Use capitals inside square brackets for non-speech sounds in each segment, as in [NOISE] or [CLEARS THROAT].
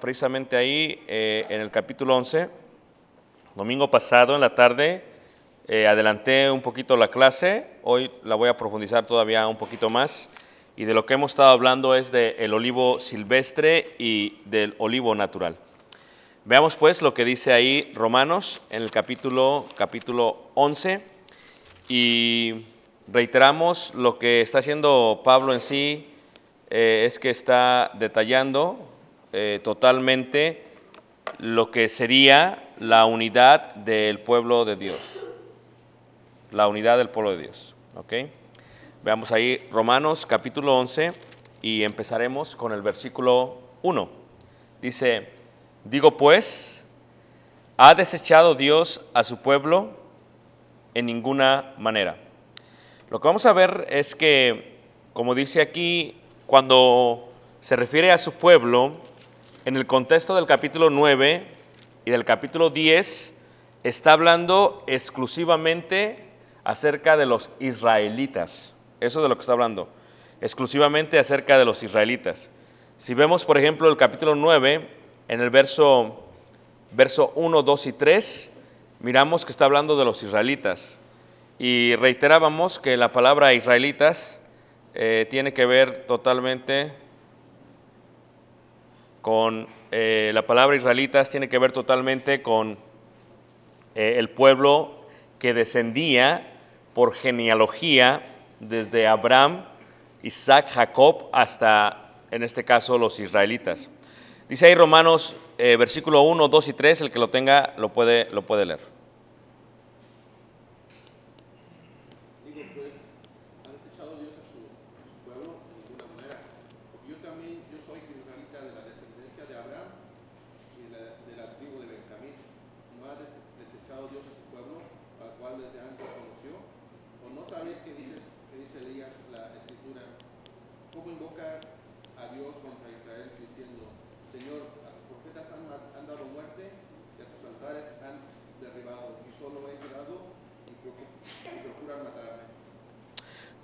precisamente ahí eh, en el capítulo 11. Domingo pasado en la tarde eh, adelanté un poquito la clase, hoy la voy a profundizar todavía un poquito más y de lo que hemos estado hablando es del olivo silvestre y del olivo natural. Veamos pues lo que dice ahí Romanos en el capítulo, capítulo 11 y reiteramos lo que está haciendo Pablo en sí, eh, es que está detallando eh, totalmente lo que sería la unidad del pueblo de Dios. La unidad del pueblo de Dios. ¿okay? Veamos ahí Romanos capítulo 11 y empezaremos con el versículo 1. Dice, digo pues, ¿ha desechado Dios a su pueblo? En ninguna manera. Lo que vamos a ver es que, como dice aquí, cuando se refiere a su pueblo, en el contexto del capítulo 9 y del capítulo 10, está hablando exclusivamente acerca de los israelitas. Eso es de lo que está hablando. Exclusivamente acerca de los israelitas. Si vemos, por ejemplo, el capítulo 9, en el verso, verso 1, 2 y 3, miramos que está hablando de los israelitas. Y reiterábamos que la palabra israelitas eh, tiene que ver totalmente con eh, la palabra israelitas tiene que ver totalmente con eh, el pueblo que descendía por genealogía desde Abraham, Isaac, Jacob hasta, en este caso, los israelitas. Dice ahí Romanos, eh, versículo 1, 2 y 3, el que lo tenga lo puede, lo puede leer.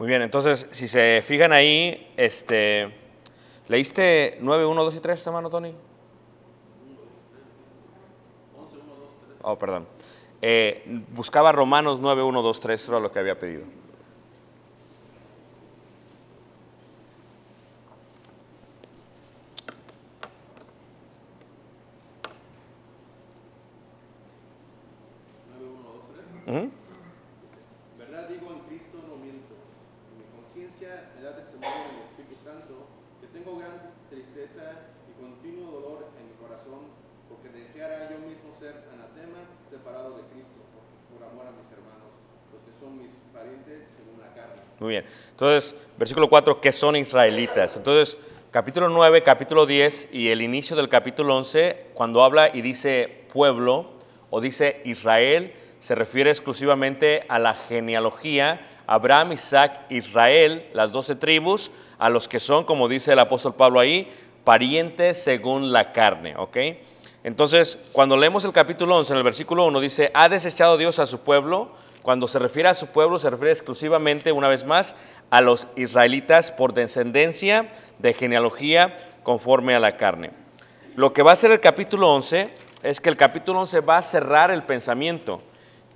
Muy bien, entonces, si se fijan ahí, este, ¿leíste 9, 1, 2 y 3, hermano Tony? Oh, perdón. Eh, buscaba Romanos 9, 1, 2, 3, eso era lo que había pedido. ¿Mm? Muy bien. Entonces, versículo 4, ¿qué son israelitas? Entonces, capítulo 9, capítulo 10 y el inicio del capítulo 11, cuando habla y dice pueblo o dice Israel, se refiere exclusivamente a la genealogía, Abraham, Isaac, Israel, las doce tribus, a los que son, como dice el apóstol Pablo ahí, parientes según la carne, ¿ok? Entonces, cuando leemos el capítulo 11, en el versículo 1, dice, ha desechado Dios a su pueblo cuando se refiere a su pueblo, se refiere exclusivamente, una vez más, a los israelitas por descendencia de genealogía conforme a la carne. Lo que va a ser el capítulo 11 es que el capítulo 11 va a cerrar el pensamiento.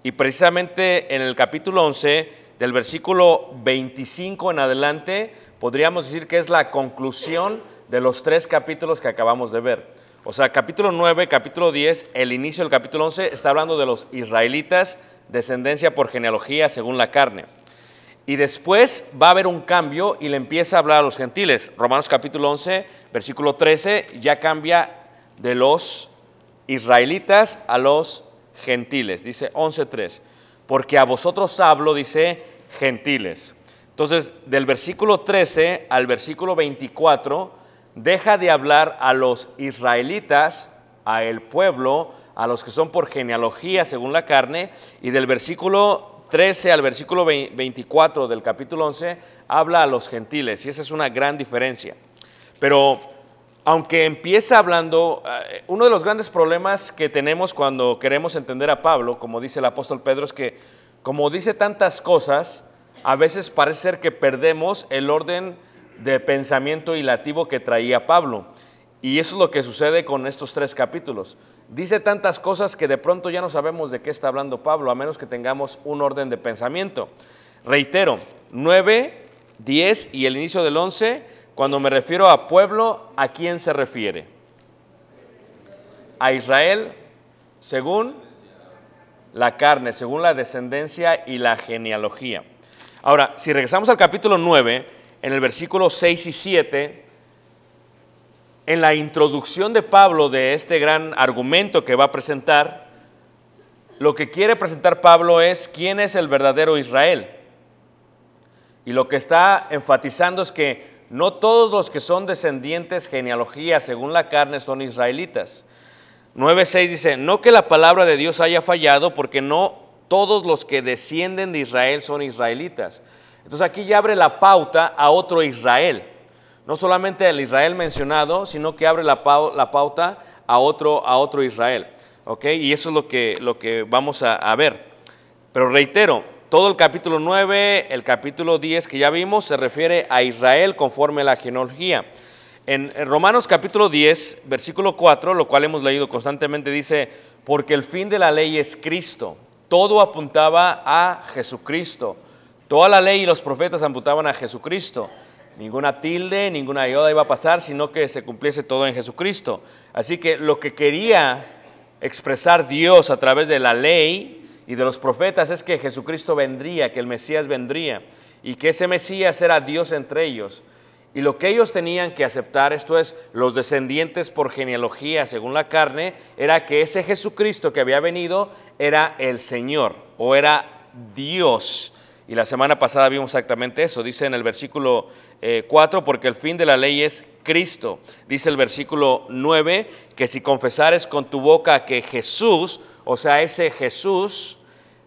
Y precisamente en el capítulo 11, del versículo 25 en adelante, podríamos decir que es la conclusión de los tres capítulos que acabamos de ver. O sea, capítulo 9, capítulo 10, el inicio del capítulo 11 está hablando de los israelitas descendencia por genealogía según la carne. Y después va a haber un cambio y le empieza a hablar a los gentiles. Romanos capítulo 11, versículo 13, ya cambia de los israelitas a los gentiles. Dice 11.3, porque a vosotros hablo, dice gentiles. Entonces, del versículo 13 al versículo 24, deja de hablar a los israelitas, a el pueblo, a los que son por genealogía según la carne, y del versículo 13 al versículo 24 del capítulo 11 habla a los gentiles, y esa es una gran diferencia. Pero aunque empieza hablando, eh, uno de los grandes problemas que tenemos cuando queremos entender a Pablo, como dice el apóstol Pedro, es que como dice tantas cosas, a veces parece ser que perdemos el orden de pensamiento y lativo que traía Pablo. Y eso es lo que sucede con estos tres capítulos dice tantas cosas que de pronto ya no sabemos de qué está hablando Pablo, a menos que tengamos un orden de pensamiento. Reitero, 9, 10 y el inicio del 11, cuando me refiero a pueblo, ¿a quién se refiere? A Israel, según la carne, según la descendencia y la genealogía. Ahora, si regresamos al capítulo 9, en el versículo 6 y 7, en la introducción de Pablo de este gran argumento que va a presentar, lo que quiere presentar Pablo es quién es el verdadero Israel. Y lo que está enfatizando es que no todos los que son descendientes genealogía según la carne son israelitas. 9.6 dice, no que la palabra de Dios haya fallado, porque no todos los que descienden de Israel son israelitas. Entonces aquí ya abre la pauta a otro Israel no solamente el Israel mencionado, sino que abre la, pauta a otro, Israel. Y eso es lo que, vamos a, ver. Pero reitero, todo el capítulo 9, el capítulo 10 que ya vimos, se refiere a Israel conforme a la genealogía. En Romanos capítulo 10, versículo 4, lo cual hemos leído constantemente, dice, porque el fin de la ley es Cristo. Todo apuntaba a Jesucristo. Toda la ley y los profetas apuntaban a Jesucristo. Ninguna tilde, ninguna ayuda iba a pasar, sino que se cumpliese todo en Jesucristo. Así que lo que quería expresar Dios a través de la ley y de los profetas es que Jesucristo vendría, que el Mesías vendría y que ese Mesías era Dios entre ellos. Y lo que ellos tenían que aceptar, esto es, los descendientes por genealogía según la carne, era que ese Jesucristo que había venido era el Señor o era Dios. Y la semana pasada vimos exactamente eso. Dice en el versículo 4, eh, porque el fin de la ley es Cristo. Dice el versículo 9, que si confesares con tu boca que Jesús, o sea, ese Jesús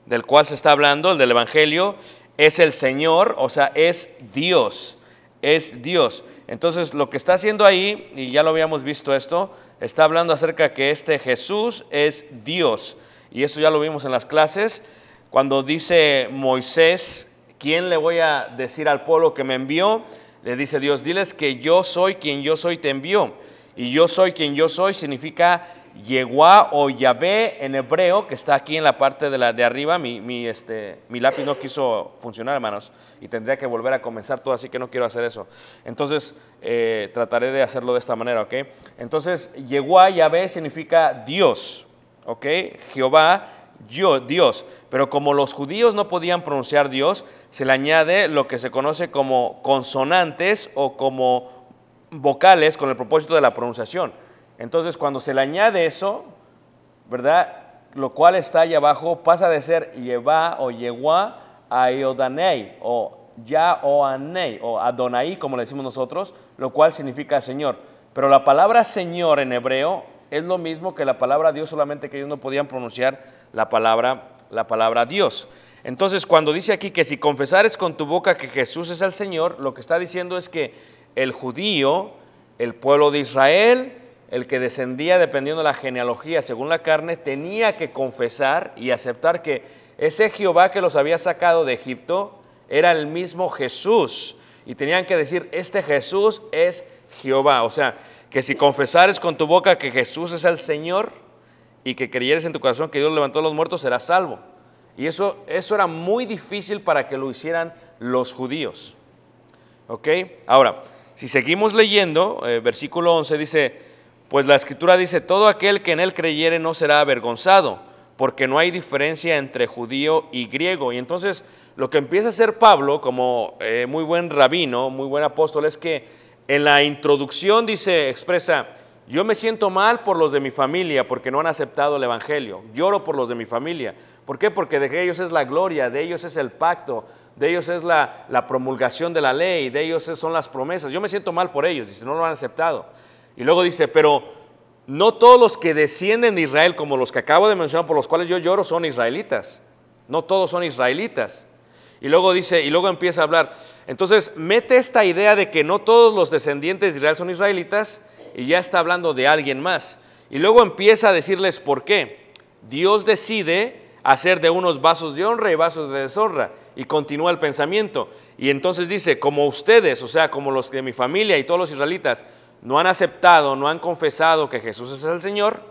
del cual se está hablando, el del Evangelio, es el Señor, o sea, es Dios, es Dios. Entonces, lo que está haciendo ahí, y ya lo habíamos visto esto, está hablando acerca que este Jesús es Dios. Y esto ya lo vimos en las clases, cuando dice Moisés ¿Quién le voy a decir al pueblo que me envió? Le dice Dios, diles que yo soy quien yo soy te envió. Y yo soy quien yo soy significa Yehuá o Yahvé en hebreo, que está aquí en la parte de, la, de arriba. Mi, este, mi lápiz no quiso funcionar, hermanos, y tendría que volver a comenzar todo, así que no quiero hacer eso. Entonces, eh, trataré de hacerlo de esta manera, ¿ok? Entonces, Yehuá, Yahvé significa Dios, ¿ok? Jehová Dios, pero como los judíos no podían pronunciar Dios, se le añade lo que se conoce como consonantes o como vocales con el propósito de la pronunciación. Entonces, cuando se le añade eso, ¿verdad? Lo cual está allá abajo, pasa de ser Yevá o Yehuá a Iodanei o Yahoanei o Adonai, como le decimos nosotros, lo cual significa Señor. Pero la palabra Señor en hebreo es lo mismo que la palabra Dios, solamente que ellos no podían pronunciar la palabra, la palabra Dios. Entonces, cuando dice aquí que si confesares con tu boca que Jesús es el Señor, lo que está diciendo es que el judío, el pueblo de Israel, el que descendía dependiendo de la genealogía según la carne, tenía que confesar y aceptar que ese Jehová que los había sacado de Egipto era el mismo Jesús. Y tenían que decir, este Jesús es Jehová. O sea, que si confesares con tu boca que Jesús es el Señor, y que creyeres en tu corazón que Dios levantó a los muertos, serás salvo. Y eso, eso era muy difícil para que lo hicieran los judíos. ¿Ok? Ahora, si seguimos leyendo, eh, versículo 11 dice, pues la escritura dice, todo aquel que en él creyere no será avergonzado, porque no hay diferencia entre judío y griego. Y entonces lo que empieza a hacer Pablo, como eh, muy buen rabino, muy buen apóstol, es que en la introducción dice, expresa, yo me siento mal por los de mi familia porque no han aceptado el Evangelio. Lloro por los de mi familia. ¿Por qué? Porque de ellos es la gloria, de ellos es el pacto, de ellos es la, promulgación de la ley, de ellos son las promesas. Yo me siento mal por ellos, dice, no lo han aceptado. Y luego dice, pero no todos los que descienden de Israel, como los que acabo de mencionar, por los cuales yo lloro, son israelitas. No todos son israelitas. Y luego dice, y luego empieza a hablar. Entonces, mete esta idea de que no todos los descendientes de Israel son israelitas y ya está hablando de alguien más. Y luego empieza a decirles por qué. Dios decide hacer de unos vasos de honra y vasos de deshonra. Y continúa el pensamiento. Y entonces dice, como ustedes, o sea, como los de mi familia y todos los israelitas, no han aceptado, no han confesado que Jesús es el Señor,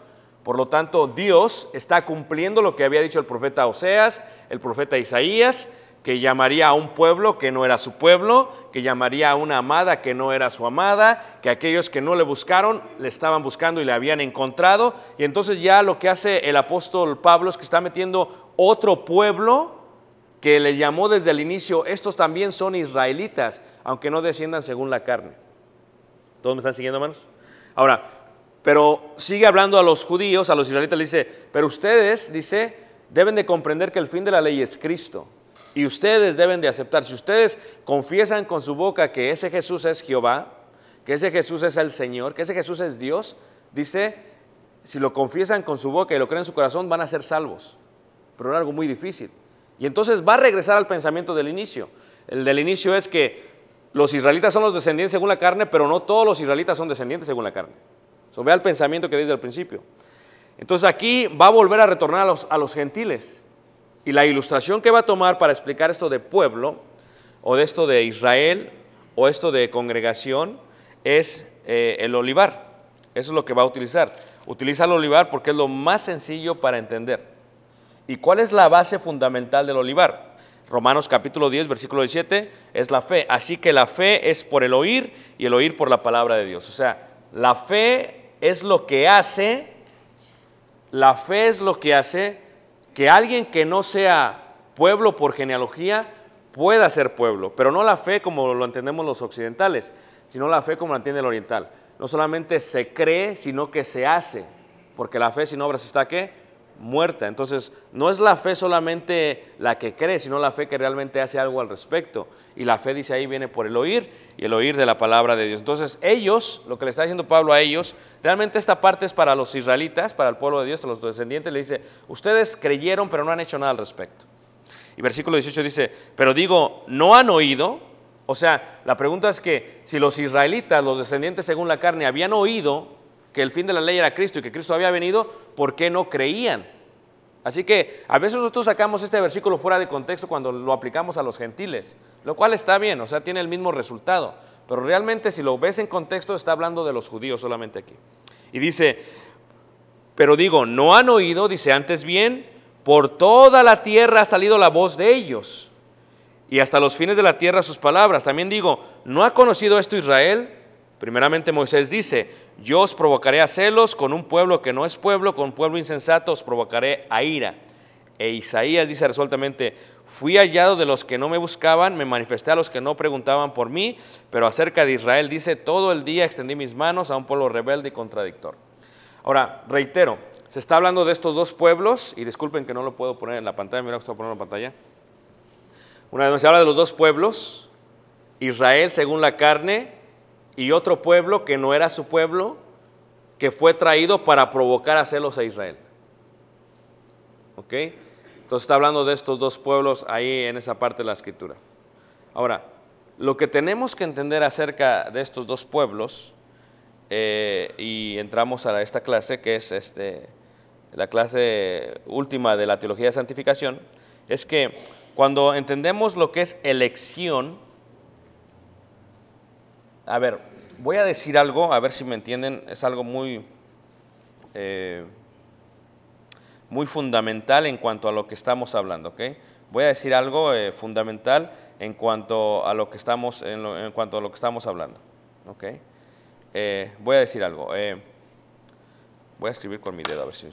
por lo tanto Dios está cumpliendo lo que había dicho el profeta Oseas, el profeta Isaías, que llamaría a un pueblo que no era su pueblo, que llamaría a una amada que no era su amada, que aquellos que no le buscaron le estaban buscando y le habían encontrado. Y entonces ya lo que hace el apóstol Pablo es que está metiendo otro pueblo que le llamó desde el inicio, estos también son israelitas, aunque no desciendan según la carne. ¿Todos me están siguiendo, hermanos? Ahora, pero sigue hablando a los judíos, a los israelitas, le dice, pero ustedes, dice, deben de comprender que el fin de la ley es Cristo y ustedes deben de aceptar, si ustedes confiesan con su boca que ese Jesús es Jehová, que ese Jesús es el Señor, que ese Jesús es Dios, dice, si lo confiesan con su boca y lo creen en su corazón, van a ser salvos. Pero era algo muy difícil. Y entonces va a regresar al pensamiento del inicio. El del inicio es que los israelitas son los descendientes según la carne, pero no todos los israelitas son descendientes según la carne. So, vea el pensamiento que desde el principio. Entonces aquí va a volver a retornar a los, a los gentiles. Y la ilustración que va a tomar para explicar esto de pueblo, o de esto de Israel, o esto de congregación, es eh, el olivar. Eso es lo que va a utilizar. Utiliza el olivar porque es lo más sencillo para entender. ¿Y cuál es la base fundamental del olivar? Romanos capítulo 10, versículo 17, es la fe. Así que la fe es por el oír y el oír por la palabra de Dios. O sea, la fe es lo que hace, la fe es lo que hace que alguien que no sea pueblo por genealogía pueda ser pueblo, pero no la fe como lo entendemos los occidentales, sino la fe como la entiende el oriental. No solamente se cree, sino que se hace, porque la fe sin obras está qué? muerta. Entonces, no es la fe solamente la que cree, sino la fe que realmente hace algo al respecto. Y la fe, dice ahí, viene por el oír y el oír de la palabra de Dios. Entonces, ellos, lo que le está diciendo Pablo a ellos, realmente esta parte es para los israelitas, para el pueblo de Dios, para los descendientes, le dice, ustedes creyeron pero no han hecho nada al respecto. Y versículo 18 dice, pero digo, no han oído. O sea, la pregunta es que si los israelitas, los descendientes según la carne, habían oído que el fin de la ley era Cristo y que Cristo había venido, ¿por qué no creían? Así que a veces nosotros sacamos este versículo fuera de contexto cuando lo aplicamos a los gentiles, lo cual está bien, o sea, tiene el mismo resultado. Pero realmente si lo ves en contexto está hablando de los judíos solamente aquí. Y dice, pero digo, no han oído, dice antes bien, por toda la tierra ha salido la voz de ellos. Y hasta los fines de la tierra sus palabras. También digo, ¿no ha conocido esto Israel? Primeramente Moisés dice, yo os provocaré a celos con un pueblo que no es pueblo, con un pueblo insensato os provocaré a ira. E Isaías dice resueltamente, fui hallado de los que no me buscaban, me manifesté a los que no preguntaban por mí, pero acerca de Israel dice, todo el día extendí mis manos a un pueblo rebelde y contradictor. Ahora, reitero, se está hablando de estos dos pueblos, y disculpen que no lo puedo poner en la pantalla, mira que estoy poniendo en la pantalla. Una vez se habla de los dos pueblos, Israel según la carne, y otro pueblo que no era su pueblo, que fue traído para provocar a celos a Israel. ¿Ok? Entonces está hablando de estos dos pueblos ahí en esa parte de la escritura. Ahora, lo que tenemos que entender acerca de estos dos pueblos, eh, y entramos a esta clase que es este, la clase última de la teología de santificación, es que cuando entendemos lo que es elección, a ver, voy a decir algo, a ver si me entienden, es algo muy, eh, muy fundamental en cuanto a lo que estamos hablando, ¿ok? Voy a decir algo eh, fundamental en cuanto a lo que estamos, en, cuanto a lo que estamos hablando, ¿ok? Eh, voy a decir algo. voy a escribir con mi dedo a ver si.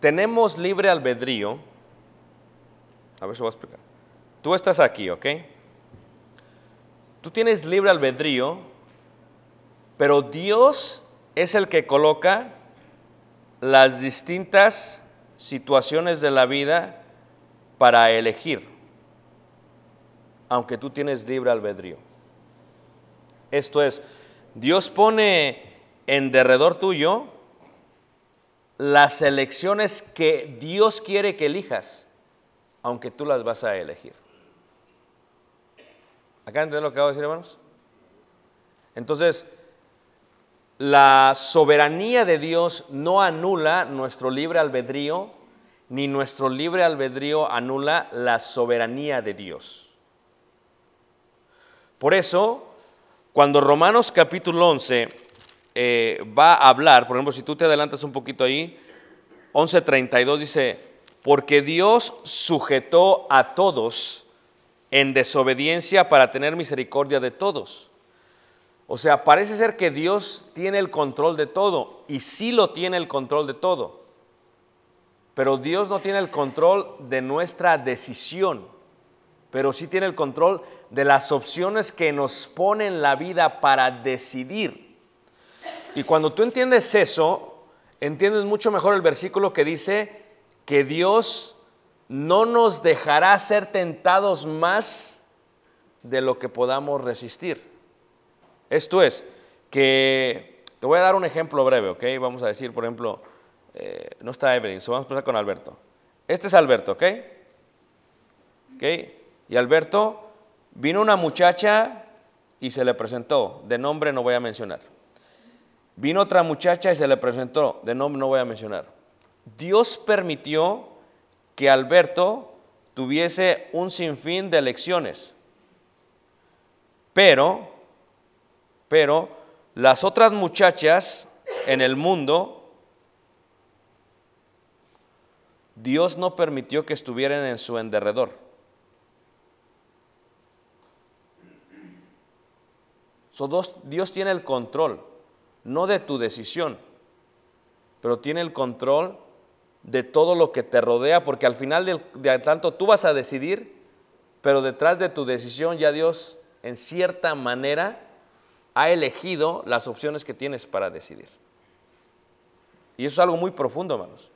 tenemos libre albedrío a ver si voy a explicar. Tú estás aquí, ¿ok? Tú tienes libre albedrío, pero Dios es el que coloca las distintas situaciones de la vida para elegir, aunque tú tienes libre albedrío. Esto es, Dios pone en derredor tuyo las elecciones que Dios quiere que elijas aunque tú las vas a elegir. ¿Acá entienden lo que acabo de decir, hermanos? Entonces, la soberanía de Dios no anula nuestro libre albedrío, ni nuestro libre albedrío anula la soberanía de Dios. Por eso, cuando Romanos capítulo 11 eh, va a hablar, por ejemplo, si tú te adelantas un poquito ahí, 11.32 dice, porque Dios sujetó a todos en desobediencia para tener misericordia de todos. O sea, parece ser que Dios tiene el control de todo y sí lo tiene el control de todo. Pero Dios no tiene el control de nuestra decisión, pero sí tiene el control de las opciones que nos pone en la vida para decidir. Y cuando tú entiendes eso, entiendes mucho mejor el versículo que dice, que Dios no nos dejará ser tentados más de lo que podamos resistir. Esto es, que te voy a dar un ejemplo breve, ¿ok? Vamos a decir, por ejemplo, eh, no está Evelyn, vamos a empezar con Alberto. Este es Alberto, ¿ok? ¿Ok? Y Alberto, vino una muchacha y se le presentó, de nombre no voy a mencionar. Vino otra muchacha y se le presentó, de nombre no voy a mencionar. Dios permitió que Alberto tuviese un sinfín de lecciones. Pero, pero las otras muchachas en el mundo, Dios no permitió que estuvieran en su enderredor. So, Dios tiene el control, no de tu decisión, pero tiene el control de todo lo que te rodea, porque al final de tanto tú vas a decidir, pero detrás de tu decisión ya Dios, en cierta manera, ha elegido las opciones que tienes para decidir. Y eso es algo muy profundo, hermanos.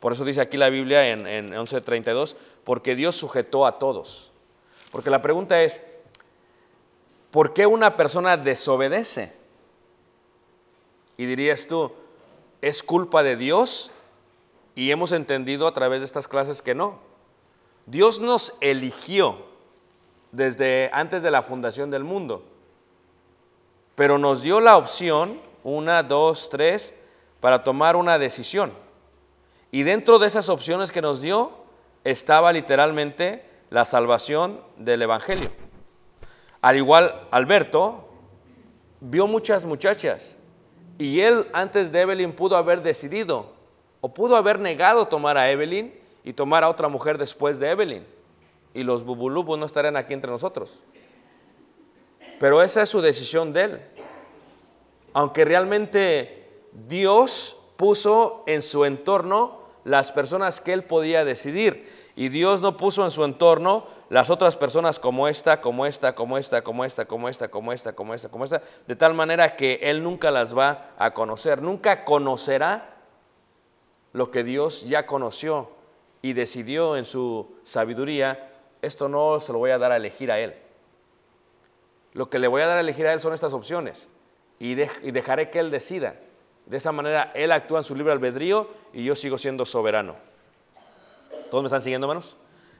Por eso dice aquí la Biblia en, en 11.32, porque Dios sujetó a todos. Porque la pregunta es, ¿por qué una persona desobedece? Y dirías tú, ¿es culpa de Dios y hemos entendido a través de estas clases que no. Dios nos eligió desde antes de la fundación del mundo, pero nos dio la opción, una, dos, tres, para tomar una decisión. Y dentro de esas opciones que nos dio estaba literalmente la salvación del Evangelio. Al igual, Alberto vio muchas muchachas y él antes de Evelyn pudo haber decidido o pudo haber negado tomar a Evelyn y tomar a otra mujer después de Evelyn. Y los bubulubos no estarían aquí entre nosotros. Pero esa es su decisión de él. Aunque realmente Dios puso en su entorno las personas que él podía decidir. Y Dios no puso en su entorno las otras personas como esta, como esta, como esta, como esta, como esta, como esta, como esta, como esta, de tal manera que él nunca las va a conocer, nunca conocerá lo que Dios ya conoció y decidió en su sabiduría, esto no se lo voy a dar a elegir a Él. Lo que le voy a dar a elegir a Él son estas opciones y, dejaré que Él decida. De esa manera Él actúa en su libre albedrío y yo sigo siendo soberano. ¿Todos me están siguiendo, hermanos?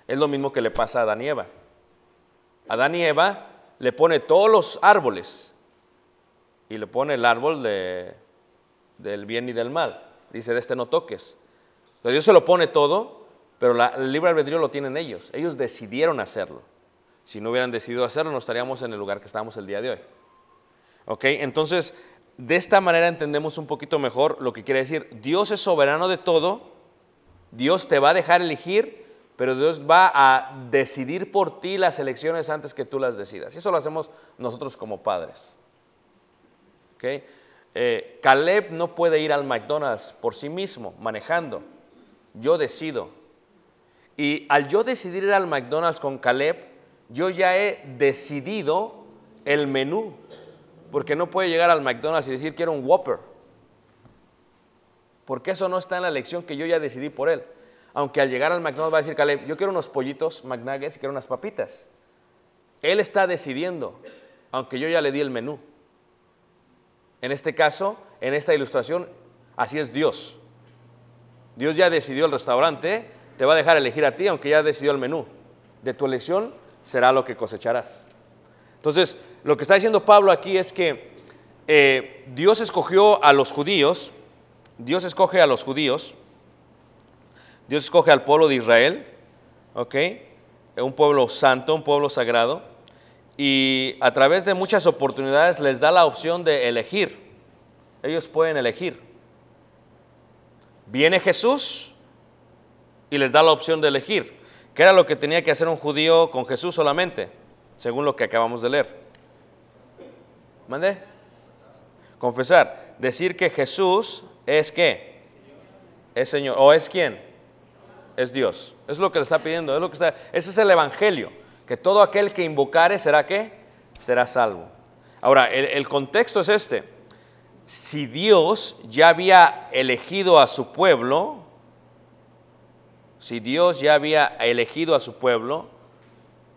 Es lo mismo que le pasa a Adán y Eva. Adán y Eva le pone todos los árboles y le pone el árbol del bien y del mal. Dice, de este no toques. Dios se lo pone todo, pero la, el libre albedrío lo tienen ellos. Ellos decidieron hacerlo. Si no hubieran decidido hacerlo, no estaríamos en el lugar que estamos el día de hoy. ¿Ok? Entonces, de esta manera entendemos un poquito mejor lo que quiere decir. Dios es soberano de todo. Dios te va a dejar elegir, pero Dios va a decidir por ti las elecciones antes que tú las decidas. Y eso lo hacemos nosotros como padres. ¿Ok? Eh, Caleb no puede ir al McDonald's por sí mismo, manejando. Yo decido. Y al yo decidir ir al McDonald's con Caleb, yo ya he decidido el menú. Porque no puede llegar al McDonald's y decir quiero un Whopper. Porque eso no está en la elección que yo ya decidí por él. Aunque al llegar al McDonald's va a decir Caleb, yo quiero unos pollitos McNuggets y quiero unas papitas. Él está decidiendo, aunque yo ya le di el menú. En este caso, en esta ilustración, así es Dios. Dios ya decidió el restaurante, te va a dejar elegir a ti, aunque ya decidió el menú. De tu elección será lo que cosecharás. Entonces, lo que está diciendo Pablo aquí es que eh, Dios escogió a los judíos, Dios escoge a los judíos, Dios escoge al pueblo de Israel, Un pueblo santo, un pueblo sagrado y a través de muchas oportunidades les da la opción de elegir. Ellos pueden elegir. Viene Jesús y les da la opción de elegir, ¿Qué era lo que tenía que hacer un judío con Jesús solamente, según lo que acabamos de leer. ¿Mande? Confesar. Decir que Jesús es qué? Es Señor. ¿O es quién? Es Dios. Es lo que le está pidiendo. Es lo que está, ese es el Evangelio que todo aquel que invocare será qué? Será salvo. Ahora, el, el contexto es este. Si Dios ya había elegido a su pueblo, si Dios ya había elegido a su pueblo,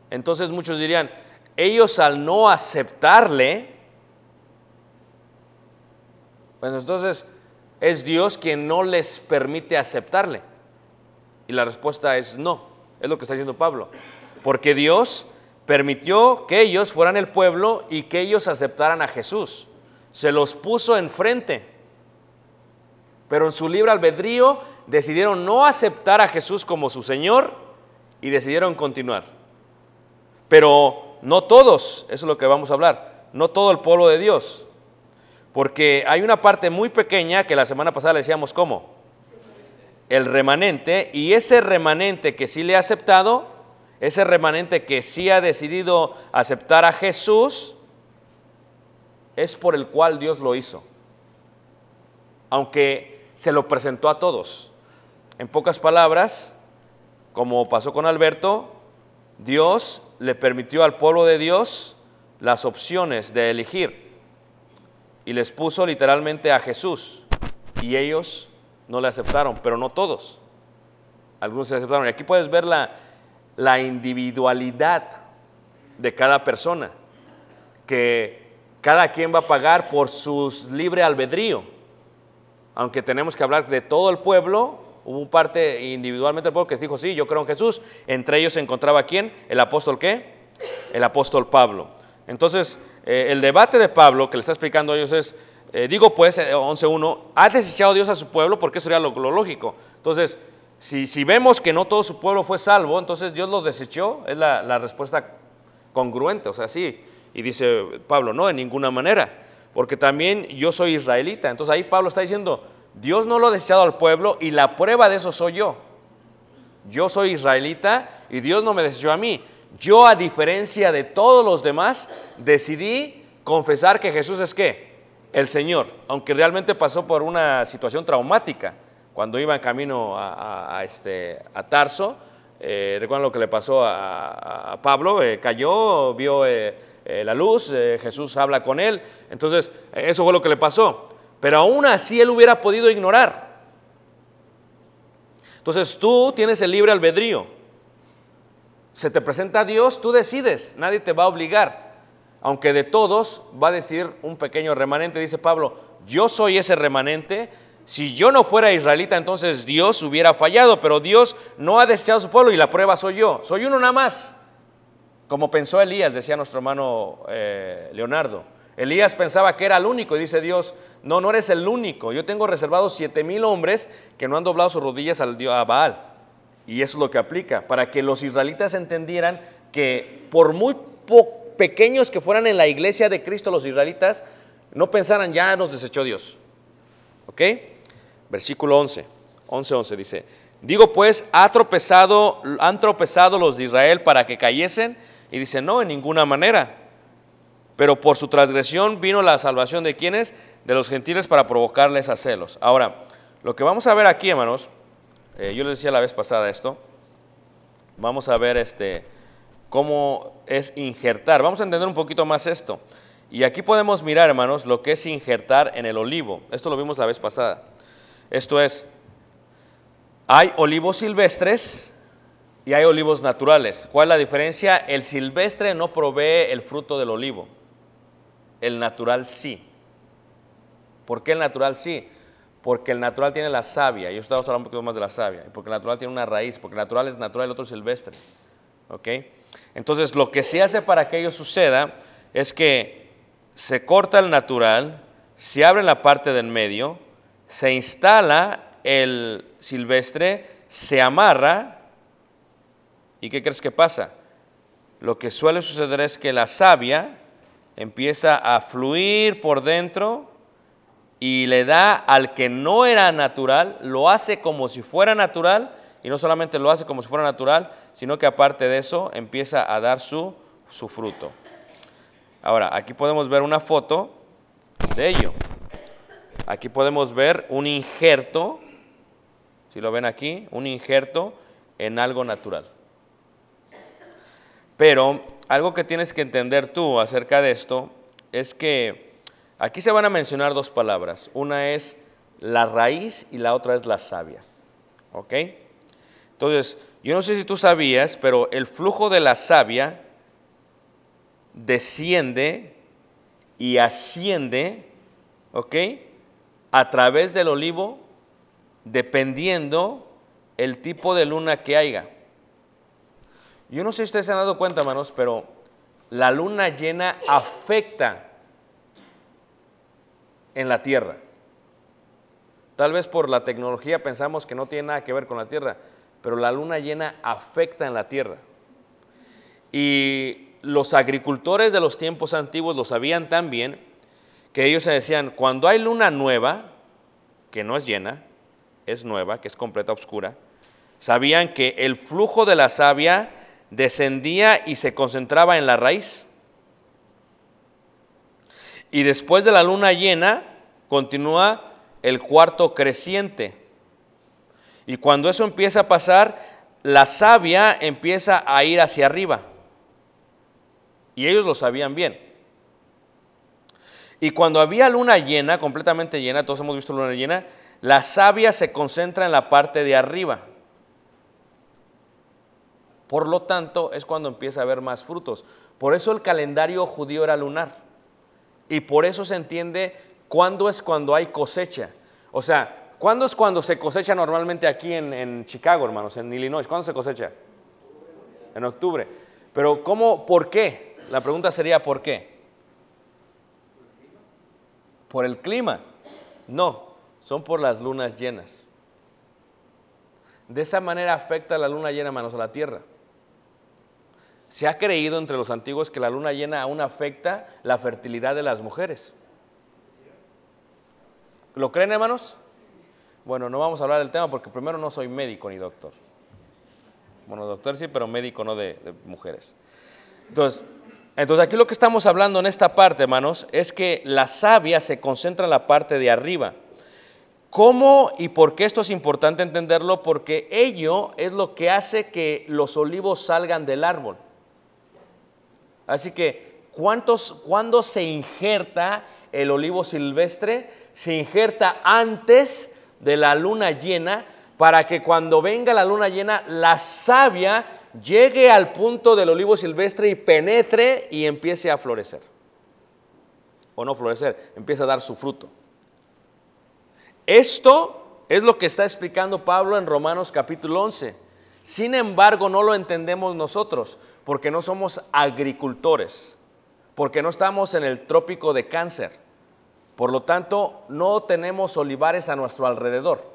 entonces muchos dirían, ellos al no aceptarle, bueno, entonces es Dios quien no les permite aceptarle. Y la respuesta es no, es lo que está diciendo Pablo porque Dios permitió que ellos fueran el pueblo y que ellos aceptaran a Jesús. Se los puso enfrente. Pero en su libre albedrío decidieron no aceptar a Jesús como su Señor y decidieron continuar. Pero no todos, eso es lo que vamos a hablar, no todo el pueblo de Dios. Porque hay una parte muy pequeña que la semana pasada le decíamos cómo. El remanente, y ese remanente que sí le ha aceptado, ese remanente que sí ha decidido aceptar a Jesús es por el cual Dios lo hizo. Aunque se lo presentó a todos. En pocas palabras, como pasó con Alberto, Dios le permitió al pueblo de Dios las opciones de elegir y les puso literalmente a Jesús y ellos no le aceptaron, pero no todos. Algunos se aceptaron. Y aquí puedes ver la, la individualidad de cada persona, que cada quien va a pagar por su libre albedrío. Aunque tenemos que hablar de todo el pueblo, hubo parte individualmente del pueblo que dijo, sí, yo creo en Jesús. Entre ellos se encontraba quién? El apóstol qué? El apóstol Pablo. Entonces, eh, el debate de Pablo que le está explicando a ellos es, eh, digo pues, 11.1, eh, ha desechado Dios a su pueblo porque eso sería lo, lo lógico. Entonces, si, vemos que no todo su pueblo fue salvo, entonces Dios lo desechó, es la, respuesta congruente, o sea, sí. Y dice Pablo, no, en ninguna manera, porque también yo soy israelita. Entonces ahí Pablo está diciendo, Dios no lo ha desechado al pueblo y la prueba de eso soy yo. Yo soy israelita y Dios no me desechó a mí. Yo, a diferencia de todos los demás, decidí confesar que Jesús es qué? El Señor, aunque realmente pasó por una situación traumática cuando en camino a, este, a Tarso, eh, recuerdan lo que le pasó a, Pablo, eh, cayó, vio eh, eh, la luz, Jesús habla con él, entonces eso fue lo que le pasó, pero aún así él hubiera podido ignorar. Entonces tú tienes el libre albedrío, se te presenta Dios, tú decides, nadie te va a obligar, aunque de todos va a decir un pequeño remanente, dice Pablo, yo soy ese remanente, si yo no fuera israelita, entonces Dios hubiera fallado, pero Dios no ha desechado a su pueblo y la prueba soy yo. Soy uno nada más. Como pensó Elías, decía nuestro hermano eh, Leonardo. Elías pensaba que era el único y dice Dios, no, no eres el único. Yo tengo reservados siete mil hombres que no han doblado sus rodillas al dios a Baal. Y eso es lo que aplica, para que los israelitas entendieran que por muy pequeños que fueran en la iglesia de Cristo los israelitas, no pensaran, ya nos desechó Dios. ¿Ok? Versículo 11, 11, 11 dice, digo pues, ha han tropezado los de Israel para que cayesen. Y dice, no, en ninguna manera. Pero por su transgresión vino la salvación de quienes? De los gentiles para provocarles a celos. Ahora, lo que vamos a ver aquí, hermanos, eh, yo les decía la vez pasada esto, vamos a ver este, cómo es injertar. Vamos a entender un poquito más esto. Y aquí podemos mirar, hermanos, lo que es injertar en el olivo. Esto lo vimos la vez pasada. Esto es, hay olivos silvestres y hay olivos naturales. ¿Cuál es la diferencia? El silvestre no provee el fruto del olivo, el natural sí. ¿Por qué el natural sí? Porque el natural tiene la savia, y yo estaba hablando un poquito más de la savia, porque el natural tiene una raíz, porque el natural es natural, y el otro es silvestre. Entonces, lo que se hace para que ello suceda es que se corta el natural, se abre la parte del medio, se instala el silvestre, se amarra y ¿qué crees que pasa? Lo que suele suceder es que la savia empieza a fluir por dentro y le da al que no era natural, lo hace como si fuera natural, y no solamente lo hace como si fuera natural, sino que aparte de eso empieza a dar su, su fruto. Ahora, aquí podemos ver una foto de ello. Aquí podemos ver un injerto, si lo ven aquí, un injerto en algo natural. Pero algo que tienes que entender tú acerca de esto es que aquí se van a mencionar dos palabras. Una es la raíz y la otra es la savia. ¿Ok? Entonces, yo no sé si tú sabías, pero el flujo de la savia desciende y asciende, ¿ok? a través del olivo dependiendo el tipo de luna que haya. Yo no sé si ustedes se han dado cuenta, hermanos, pero la luna llena afecta en la Tierra. Tal vez por la tecnología pensamos que no tiene nada que ver con la Tierra, pero la luna llena afecta en la Tierra. Y los agricultores de los tiempos antiguos lo sabían también que ellos se decían, cuando hay luna nueva, que no es llena, es nueva, que es completa oscura, sabían que el flujo de la savia descendía y se concentraba en la raíz. Y después de la luna llena, continúa el cuarto creciente. Y cuando eso empieza a pasar, la savia empieza a ir hacia arriba. Y ellos lo sabían bien. Y cuando había luna llena, completamente llena, todos hemos visto luna llena, la savia se concentra en la parte de arriba. Por lo tanto, es cuando empieza a haber más frutos. Por eso el calendario judío era lunar. Y por eso se entiende cuándo es cuando hay cosecha. O sea, ¿cuándo es cuando se cosecha normalmente aquí en, Chicago, hermanos, en Illinois? ¿Cuándo se cosecha? En octubre. Pero ¿cómo? ¿Por qué? La pregunta sería ¿por qué? por el clima, no, son por las lunas llenas. De esa manera afecta la luna llena, hermanos, a la Tierra. Se ha creído entre los antiguos que la luna llena aún afecta la fertilidad de las mujeres. ¿Lo creen, hermanos? Bueno, no vamos a hablar del tema porque primero no soy médico ni doctor. Bueno, doctor sí, pero médico no de, de mujeres. Entonces, entonces aquí lo que estamos hablando en esta parte, hermanos, es que la savia se concentra en la parte de arriba. ¿Cómo y por qué esto es importante entenderlo? Porque ello es lo que hace que los olivos salgan del árbol. Así que, ¿cuántos, ¿cuándo se injerta el olivo silvestre? Se injerta antes de la luna llena para que cuando venga la luna llena, la savia llegue al punto del olivo silvestre y penetre y empiece a florecer. O no florecer, empieza a dar su fruto. Esto es lo que está explicando Pablo en Romanos capítulo 11. Sin embargo, no lo entendemos nosotros, porque no somos agricultores, porque no estamos en el trópico de cáncer. Por lo tanto, no tenemos olivares a nuestro alrededor.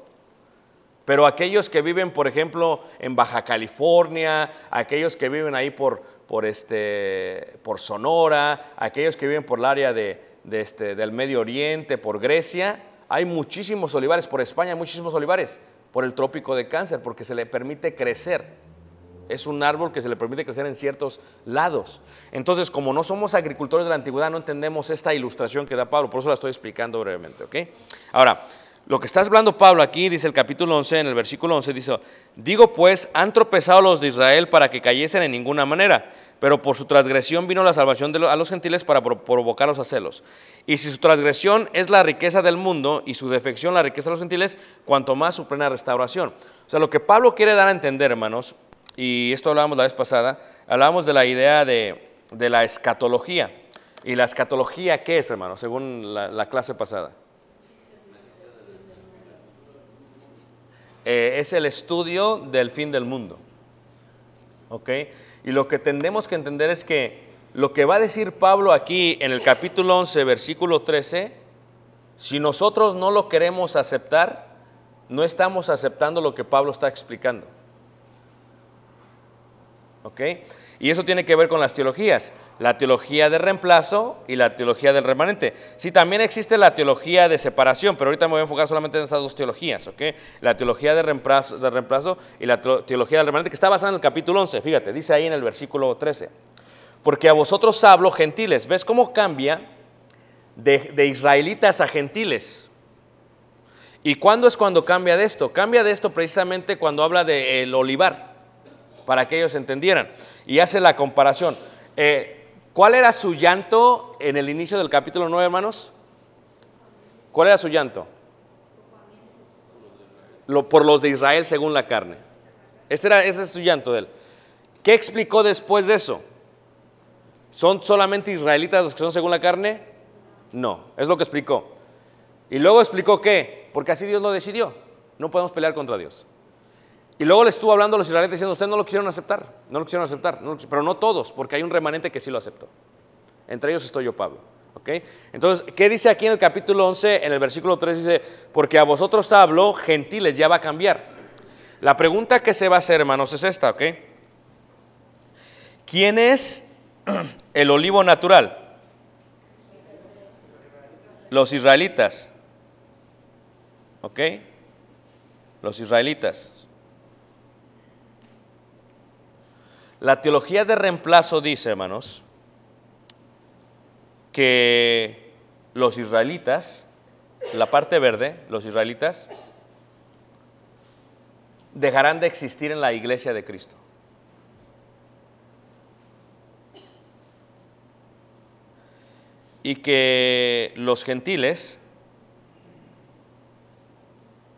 Pero aquellos que viven, por ejemplo, en Baja California, aquellos que viven ahí por, por, este, por Sonora, aquellos que viven por el área de, este, del Medio Oriente, por Grecia, hay muchísimos olivares, por España hay muchísimos olivares, por el trópico de cáncer, porque se le permite crecer. Es un árbol que se le permite crecer en ciertos lados. Entonces, como no somos agricultores de la antigüedad, no entendemos esta ilustración que da Pablo, por eso la estoy explicando brevemente, ¿ok? Ahora, lo que está hablando Pablo aquí, dice el capítulo 11, en el versículo 11, dice, digo pues, han tropezado los de Israel para que cayesen en ninguna manera, pero por su transgresión vino la salvación a los gentiles para provocarlos a celos. Y si su transgresión es la riqueza del mundo y su defección la riqueza de los gentiles, cuanto más su plena restauración. O sea, lo que Pablo quiere dar a entender, hermanos, y esto hablábamos la vez pasada, hablábamos de la idea de, la escatología. ¿Y la escatología qué es, hermano? Según la clase pasada. Eh, es el estudio del fin del mundo. ¿Ok? Y lo que tendemos que entender es que lo que va a decir Pablo aquí en el capítulo 11, versículo 13, si nosotros no lo queremos aceptar, no estamos aceptando lo que Pablo está explicando. ¿Ok? Y eso tiene que ver con las teologías, la teología de reemplazo y la teología del remanente. Sí, también existe la teología de separación, pero ahorita me voy a enfocar solamente en esas dos teologías, ¿ok? La teología de reemplazo, y la teología del remanente, que está basada en el capítulo 11, fíjate, dice ahí en el versículo 13. Porque a vosotros hablo gentiles, ¿ves cómo cambia de, israelitas a gentiles? ¿Y cuándo es cuando cambia de esto? Cambia de esto precisamente cuando habla del olivar para que ellos entendieran. Y hace la comparación. Eh, ¿Cuál era su llanto en el inicio del capítulo 9, hermanos? ¿Cuál era su llanto? Lo, por los de Israel según la carne. Este era, ese es su llanto de él. ¿Qué explicó después de eso? ¿Son solamente israelitas los que son según la carne? No, es lo que explicó. Y luego explicó qué? porque así Dios lo decidió, no podemos pelear contra Dios. Y luego le estuvo hablando a los israelitas diciendo, ustedes no lo quisieron aceptar, no lo quisieron aceptar, pero no todos, porque hay un remanente que sí lo aceptó. Entre ellos estoy yo, Pablo. ¿Okay? Entonces, ¿qué dice aquí en el capítulo 11? En el versículo 3 dice, porque a vosotros hablo, gentiles, ya va a cambiar. La pregunta que se va a hacer, hermanos, es esta, ¿ok? ¿Quién es [CLEARS THROAT] el olivo natural? Los israelitas. ¿Ok? Los israelitas. La teología de reemplazo dice, hermanos, que los israelitas, la parte verde, los israelitas, dejarán de existir en la iglesia de Cristo. Y que los gentiles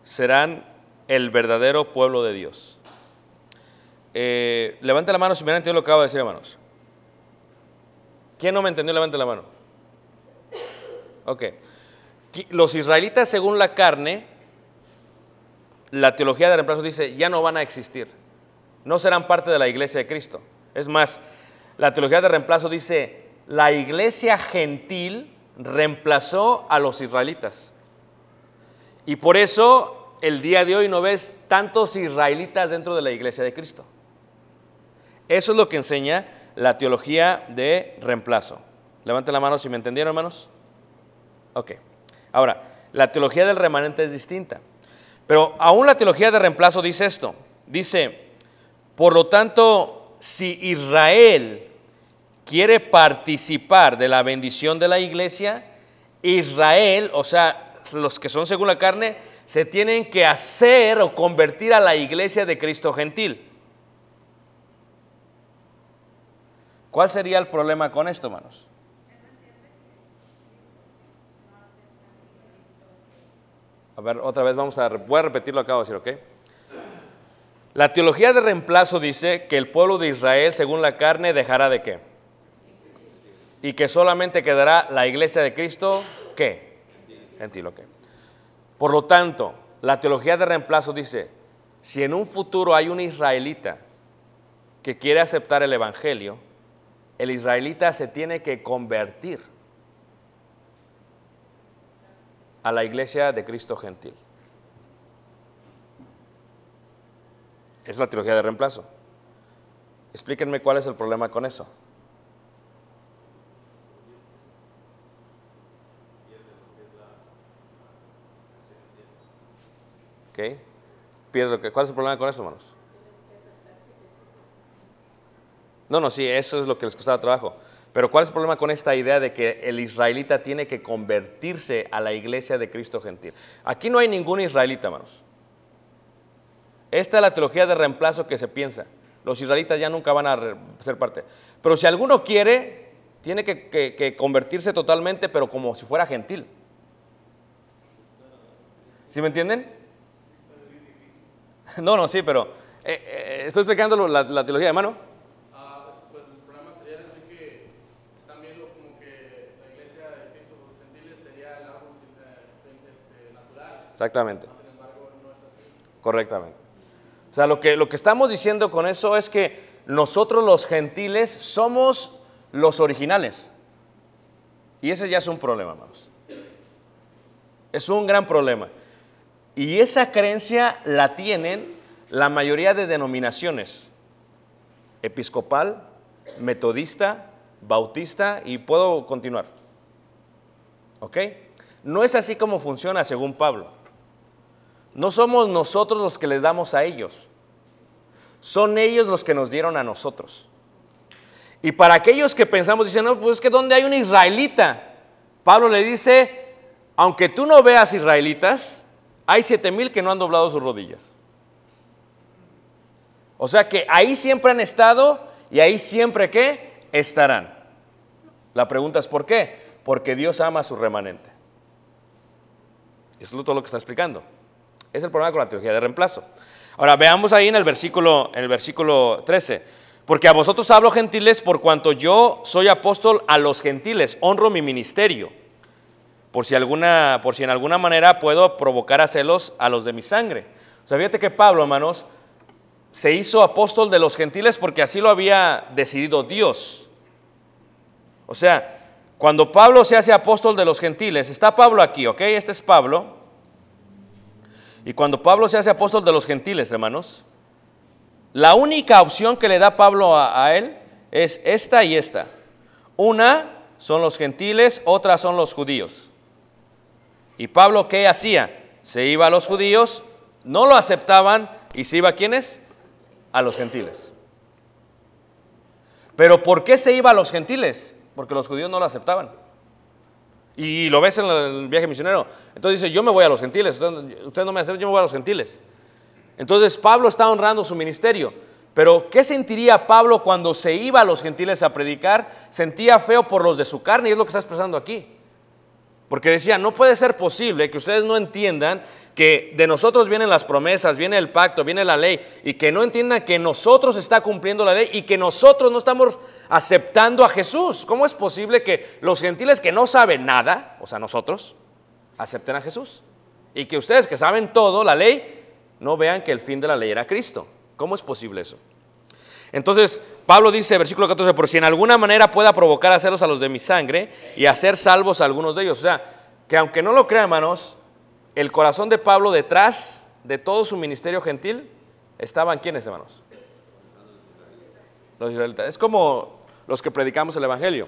serán el verdadero pueblo de Dios. Eh, levante la mano si me han entendido lo que acabo de decir, hermanos. ¿Quién no me entendió? Levante la mano. Ok. Los israelitas, según la carne, la teología de reemplazo dice, ya no van a existir. No serán parte de la iglesia de Cristo. Es más, la teología de reemplazo dice, la iglesia gentil reemplazó a los israelitas. Y por eso el día de hoy no ves tantos israelitas dentro de la iglesia de Cristo. Eso es lo que enseña la teología de reemplazo. Levanten la mano si me entendieron, hermanos. Ok. Ahora, la teología del remanente es distinta. Pero aún la teología de reemplazo dice esto. Dice, por lo tanto, si Israel quiere participar de la bendición de la iglesia, Israel, o sea, los que son según la carne, se tienen que hacer o convertir a la iglesia de Cristo gentil. ¿Cuál sería el problema con esto, hermanos? A ver, otra vez vamos a, voy a repetir lo que acabo de decir, ¿ok? La teología de reemplazo dice que el pueblo de Israel, según la carne, dejará de qué? Y que solamente quedará la iglesia de Cristo, ¿qué? Gentil, ok. Por lo tanto, la teología de reemplazo dice, si en un futuro hay un israelita que quiere aceptar el Evangelio, el israelita se tiene que convertir a la iglesia de Cristo gentil. Es la trilogía de reemplazo. Explíquenme cuál es el problema con eso. ¿Qué? ¿Cuál es el problema con eso, hermanos? No, no, sí, eso es lo que les costaba trabajo. Pero ¿cuál es el problema con esta idea de que el israelita tiene que convertirse a la iglesia de Cristo gentil? Aquí no hay ningún israelita, hermanos. Esta es la teología de reemplazo que se piensa. Los israelitas ya nunca van a ser parte. Pero si alguno quiere, tiene que, convertirse totalmente, pero como si fuera gentil. ¿Sí me entienden? No, no, sí, pero eh, eh, estoy explicando la, la teología, hermano. Exactamente. Correctamente. O sea, lo que, lo que estamos diciendo con eso es que nosotros los gentiles somos los originales. Y ese ya es un problema, hermanos. Es un gran problema. Y esa creencia la tienen la mayoría de denominaciones. Episcopal, metodista, bautista y puedo continuar. ¿Ok? No es así como funciona según Pablo. No somos nosotros los que les damos a ellos. Son ellos los que nos dieron a nosotros. Y para aquellos que pensamos, dicen, no, pues es que donde hay un israelita, Pablo le dice, aunque tú no veas israelitas, hay siete mil que no han doblado sus rodillas. O sea que ahí siempre han estado y ahí siempre que estarán. La pregunta es ¿por qué? Porque Dios ama a su remanente. Eso es todo lo que está explicando. Es el problema con la teología de reemplazo. Ahora veamos ahí en el versículo, en el versículo 13. Porque a vosotros hablo gentiles por cuanto yo soy apóstol a los gentiles, honro mi ministerio. Por si, alguna, por si en alguna manera puedo provocar a celos a los de mi sangre. O sea, fíjate que Pablo, hermanos, se hizo apóstol de los gentiles porque así lo había decidido Dios. O sea, cuando Pablo se hace apóstol de los gentiles, está Pablo aquí, ¿ok? Este es Pablo. Y cuando Pablo se hace apóstol de los gentiles, hermanos, la única opción que le da Pablo a, él es esta y esta. Una son los gentiles, otra son los judíos. ¿Y Pablo qué hacía? Se iba a los judíos, no lo aceptaban y se iba a quiénes? A los gentiles. Pero ¿por qué se iba a los gentiles? Porque los judíos no lo aceptaban. Y lo ves en el viaje misionero. Entonces dice, yo me voy a los gentiles, Usted no me hace, yo me voy a los gentiles. Entonces Pablo está honrando su ministerio. Pero ¿qué sentiría Pablo cuando se iba a los gentiles a predicar? Sentía feo por los de su carne y es lo que está expresando aquí. Porque decía, no puede ser posible que ustedes no entiendan que de nosotros vienen las promesas, viene el pacto, viene la ley, y que no entiendan que nosotros está cumpliendo la ley y que nosotros no estamos aceptando a Jesús. ¿Cómo es posible que los gentiles que no saben nada, o sea, nosotros, acepten a Jesús? Y que ustedes que saben todo, la ley, no vean que el fin de la ley era Cristo. ¿Cómo es posible eso? Entonces, Pablo dice, versículo 14, por si en alguna manera pueda provocar a celos a los de mi sangre y hacer salvos a algunos de ellos. O sea, que aunque no lo crean, hermanos, el corazón de Pablo detrás de todo su ministerio gentil estaban quienes, hermanos? Los israelitas. Es como los que predicamos el Evangelio.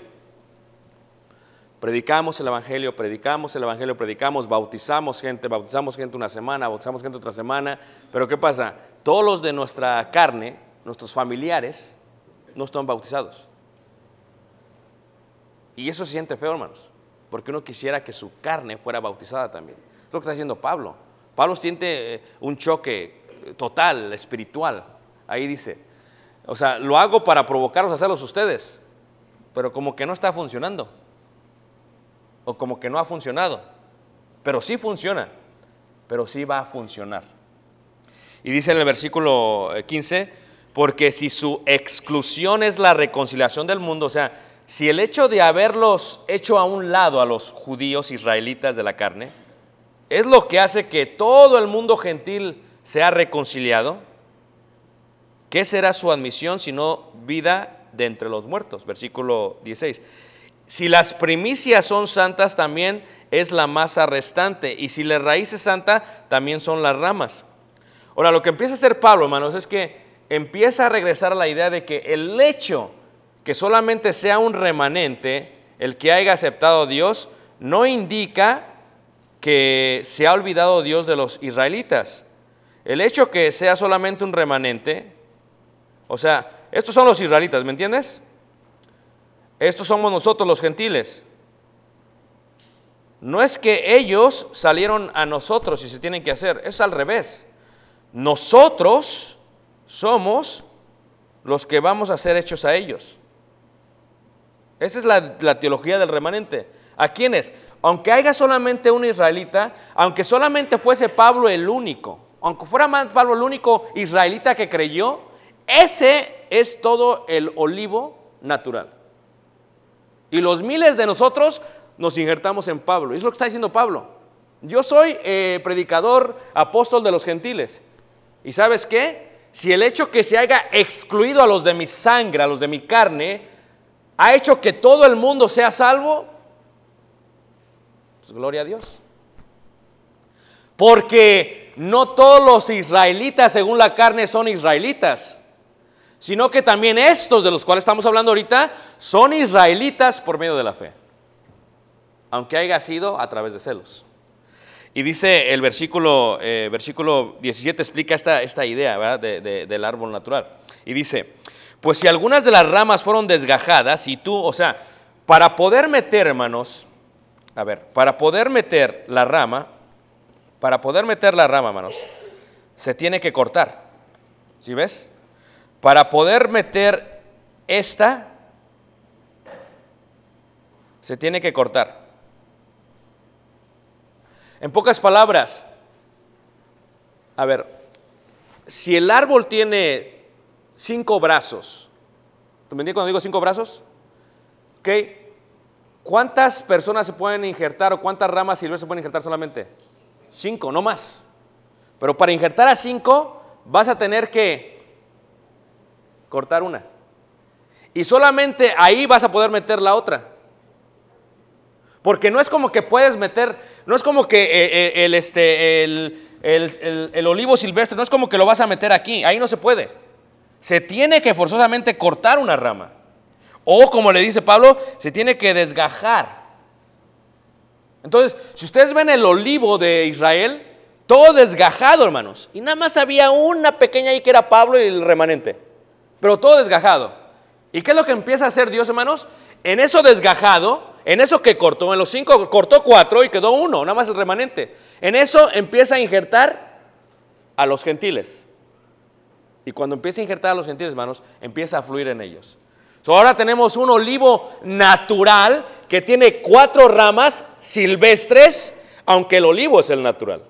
Predicamos el Evangelio, predicamos el Evangelio, predicamos, bautizamos gente, bautizamos gente una semana, bautizamos gente otra semana, pero ¿qué pasa? Todos los de nuestra carne, nuestros familiares no están bautizados. Y eso se siente feo, hermanos, porque uno quisiera que su carne fuera bautizada también. Es lo que está haciendo Pablo. Pablo siente eh, un choque eh, total, espiritual. Ahí dice, o sea, lo hago para provocarlos a hacerlos ustedes, pero como que no está funcionando, o como que no ha funcionado, pero sí funciona, pero sí va a funcionar. Y dice en el versículo 15, eh, porque si su exclusión es la reconciliación del mundo, o sea, si el hecho de haberlos hecho a un lado a los judíos israelitas de la carne, es lo que hace que todo el mundo gentil sea reconciliado, ¿qué será su admisión sino vida de entre los muertos? Versículo 16. Si las primicias son santas, también es la masa restante. Y si la raíz es santa, también son las ramas. Ahora, lo que empieza a hacer Pablo, hermanos, es que empieza a regresar a la idea de que el hecho que solamente sea un remanente el que haya aceptado a Dios, no indica que se ha olvidado Dios de los israelitas. El hecho que sea solamente un remanente, o sea, estos son los israelitas, ¿me entiendes? Estos somos nosotros los gentiles. No es que ellos salieron a nosotros y se tienen que hacer, es al revés. Nosotros somos los que vamos a ser hechos a ellos. Esa es la, teología del remanente. ¿A quiénes? Aunque haya solamente un israelita, aunque solamente fuese Pablo el único, aunque fuera más Pablo el único israelita que creyó, ese es todo el olivo natural. Y los miles de nosotros nos injertamos en Pablo. Y es lo que está diciendo Pablo. Yo soy eh, predicador, apóstol de los gentiles. ¿Y sabes qué? si el hecho que se haya excluido a los de mi sangre, a los de mi carne, ha hecho que todo el mundo sea salvo, pues gloria a Dios. Porque no todos los israelitas según la carne son israelitas, sino que también estos de los cuales estamos hablando ahorita son israelitas por medio de la fe, aunque haya sido a través de celos. Y dice el versículo, eh, versículo 17, explica esta, esta idea del árbol natural. Y dice, pues si algunas de las ramas fueron desgajadas y tú, o sea, para poder meter, hermanos, a ver, para poder meter la rama, para poder meter la rama, hermanos, se tiene que cortar. ¿Sí ves? Para poder meter esta, se tiene que cortar. En pocas palabras, a ver, si el árbol tiene cinco brazos, ¿tú me entiendes cuando digo cinco brazos? ¿Ok? ¿Cuántas personas se pueden injertar o cuántas ramas silvestres se pueden injertar solamente? Cinco, no más. Pero para injertar a cinco vas a tener que cortar una. Y solamente ahí vas a poder meter la otra. Porque no es como que puedes meter, no es como que eh, eh, el, este, el, el, olivo silvestre, no es como que lo vas a meter aquí, ahí no se puede. Se tiene que forzosamente cortar una rama. O como le dice Pablo, se tiene que desgajar. Entonces, si ustedes ven el olivo de Israel, todo desgajado, hermanos. Y nada más había una pequeña ahí que era Pablo y el remanente. Pero todo desgajado. ¿Y qué es lo que empieza a hacer Dios, hermanos? En eso desgajado, en eso que cortó, en los cinco cortó cuatro y quedó uno, nada más el remanente. En eso empieza a injertar a los gentiles. Y cuando empieza a injertar a los gentiles, hermanos, empieza a fluir en ellos. ahora tenemos un olivo natural que tiene cuatro ramas silvestres, aunque el olivo es el natural.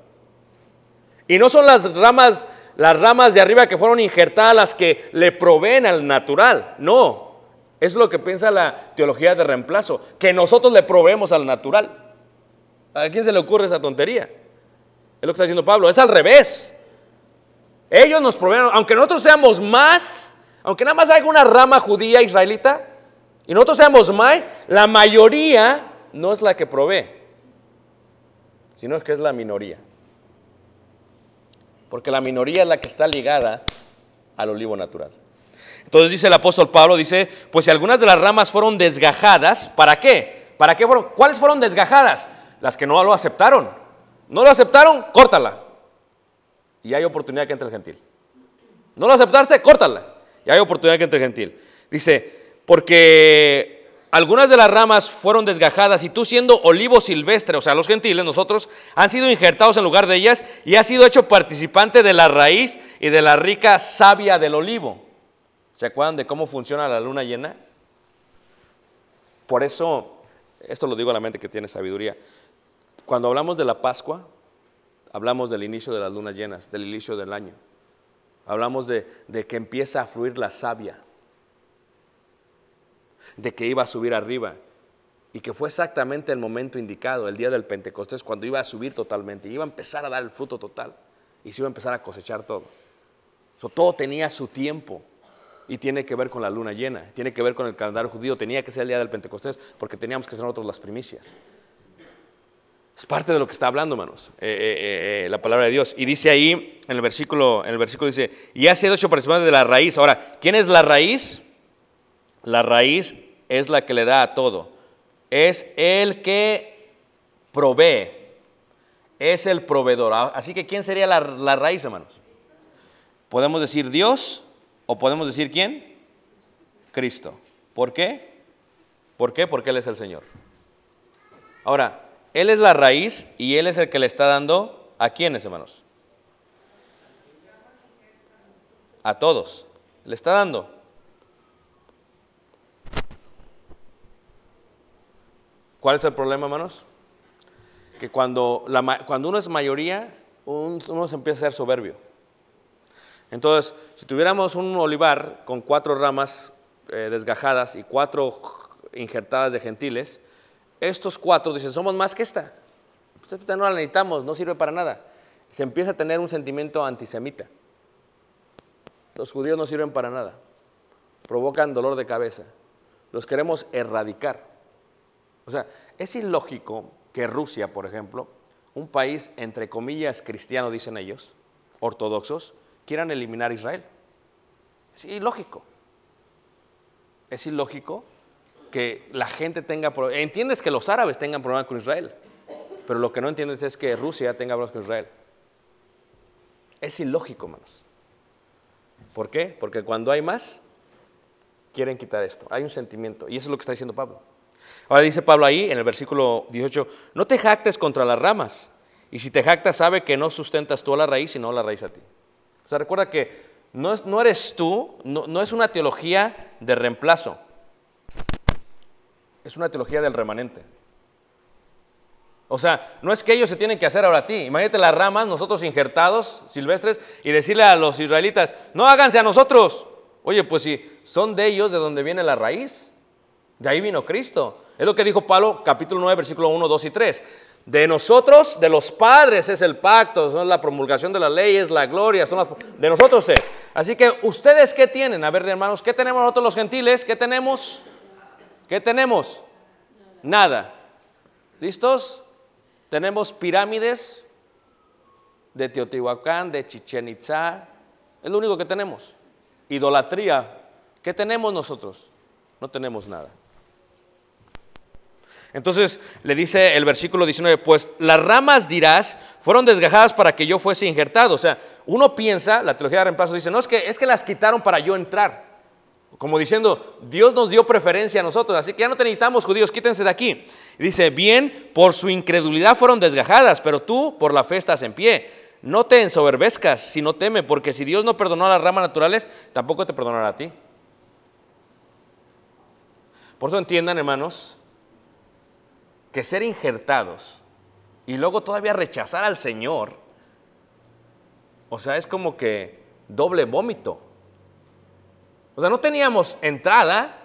Y no son las ramas, las ramas de arriba que fueron injertadas las que le proveen al natural, no. Es lo que piensa la teología de reemplazo, que nosotros le proveemos al natural. ¿A quién se le ocurre esa tontería? Es lo que está diciendo Pablo, es al revés. Ellos nos proveen, aunque nosotros seamos más, aunque nada más haya una rama judía israelita, y nosotros seamos más, la mayoría no es la que provee, sino es que es la minoría. Porque la minoría es la que está ligada al olivo natural. Entonces dice el apóstol Pablo, dice, pues si algunas de las ramas fueron desgajadas, ¿para qué? ¿Para qué fueron? ¿Cuáles fueron desgajadas? Las que no lo aceptaron. ¿No lo aceptaron? Córtala. Y hay oportunidad que entre el gentil. ¿No lo aceptaste? Córtala. Y hay oportunidad que entre el gentil. Dice, porque algunas de las ramas fueron desgajadas y tú siendo olivo silvestre, o sea, los gentiles, nosotros, han sido injertados en lugar de ellas y has sido hecho participante de la raíz y de la rica savia del olivo. ¿Se acuerdan de cómo funciona la luna llena? Por eso, esto lo digo a la mente que tiene sabiduría. Cuando hablamos de la Pascua, hablamos del inicio de las lunas llenas, del inicio del año. Hablamos de, que empieza a fluir la savia, de que iba a subir arriba y que fue exactamente el momento indicado, el día del Pentecostés, cuando iba a subir totalmente, iba a empezar a dar el fruto total y se iba a empezar a cosechar todo. todo tenía su tiempo y tiene que ver con la luna llena, tiene que ver con el calendario judío, tenía que ser el día del Pentecostés porque teníamos que ser nosotros las primicias. Es parte de lo que está hablando, hermanos, eh, eh, eh, la palabra de Dios. Y dice ahí, en el versículo, el versículo dice, y ha sido hecho participante de la raíz. Ahora, ¿quién es la raíz? La raíz es la que le da a todo. Es el que provee. Es el proveedor. Ah, así que, ¿quién sería la, la raíz, hermanos? Podemos decir Dios, o podemos decir quién? Cristo. ¿Por qué? ¿Por qué? Porque Él es el Señor. Ahora, Él es la raíz y Él es el que le está dando a quiénes, hermanos. A todos. Le está dando. ¿Cuál es el problema, hermanos? Que cuando, cuando uno es mayoría, uno se empieza a ser soberbio. Entonces, si tuviéramos un olivar con cuatro ramas eh, desgajadas y cuatro injertadas de gentiles, estos cuatro dicen, somos más que esta. Pues, esta no la necesitamos, no sirve para nada. Se empieza a tener un sentimiento antisemita. Los judíos no sirven para nada. Provocan dolor de cabeza. Los queremos erradicar. O sea, es ilógico que Rusia, por ejemplo, un país entre comillas cristiano, dicen ellos, ortodoxos, quieran eliminar Israel. Es ilógico. Es ilógico que la gente tenga problemas. Entiendes que los árabes tengan problemas con Israel, pero lo que no entiendes es que Rusia tenga problemas con Israel. Es ilógico, hermanos. ¿Por qué? Porque cuando hay más, quieren quitar esto. Hay un sentimiento. Y eso es lo que está diciendo Pablo. Ahora dice Pablo ahí en el versículo 18, no te jactes contra las ramas. Y si te jactas, sabe que no sustentas tú a la raíz, sino a la raíz a ti. O sea, recuerda que no, es, no eres tú, no, no es una teología de reemplazo, es una teología del remanente. O sea, no es que ellos se tienen que hacer ahora a ti. Imagínate las ramas, nosotros injertados, silvestres, y decirle a los israelitas, no háganse a nosotros. Oye, pues si son de ellos de donde viene la raíz, de ahí vino Cristo. Es lo que dijo Pablo capítulo 9, versículo 1, 2 y 3. De nosotros, de los padres es el pacto, son la promulgación de las leyes, la gloria, son de nosotros es. Así que ustedes qué tienen, a ver hermanos, ¿qué tenemos nosotros los gentiles? ¿Qué tenemos? ¿Qué tenemos? Nada. ¿Listos? Tenemos pirámides de Teotihuacán, de Chichen Itza, es lo único que tenemos. Idolatría. ¿Qué tenemos nosotros? No tenemos nada. Entonces le dice el versículo 19, pues las ramas dirás fueron desgajadas para que yo fuese injertado. O sea, uno piensa, la teología de reemplazo dice, no, es que, es que las quitaron para yo entrar. Como diciendo, Dios nos dio preferencia a nosotros, así que ya no te necesitamos judíos, quítense de aquí. dice, bien, por su incredulidad fueron desgajadas, pero tú por la fe estás en pie. No te ensoberbezcas sino teme, porque si Dios no perdonó a las ramas naturales, tampoco te perdonará a ti. Por eso entiendan, hermanos, que ser injertados y luego todavía rechazar al Señor, o sea, es como que doble vómito. O sea, no teníamos entrada,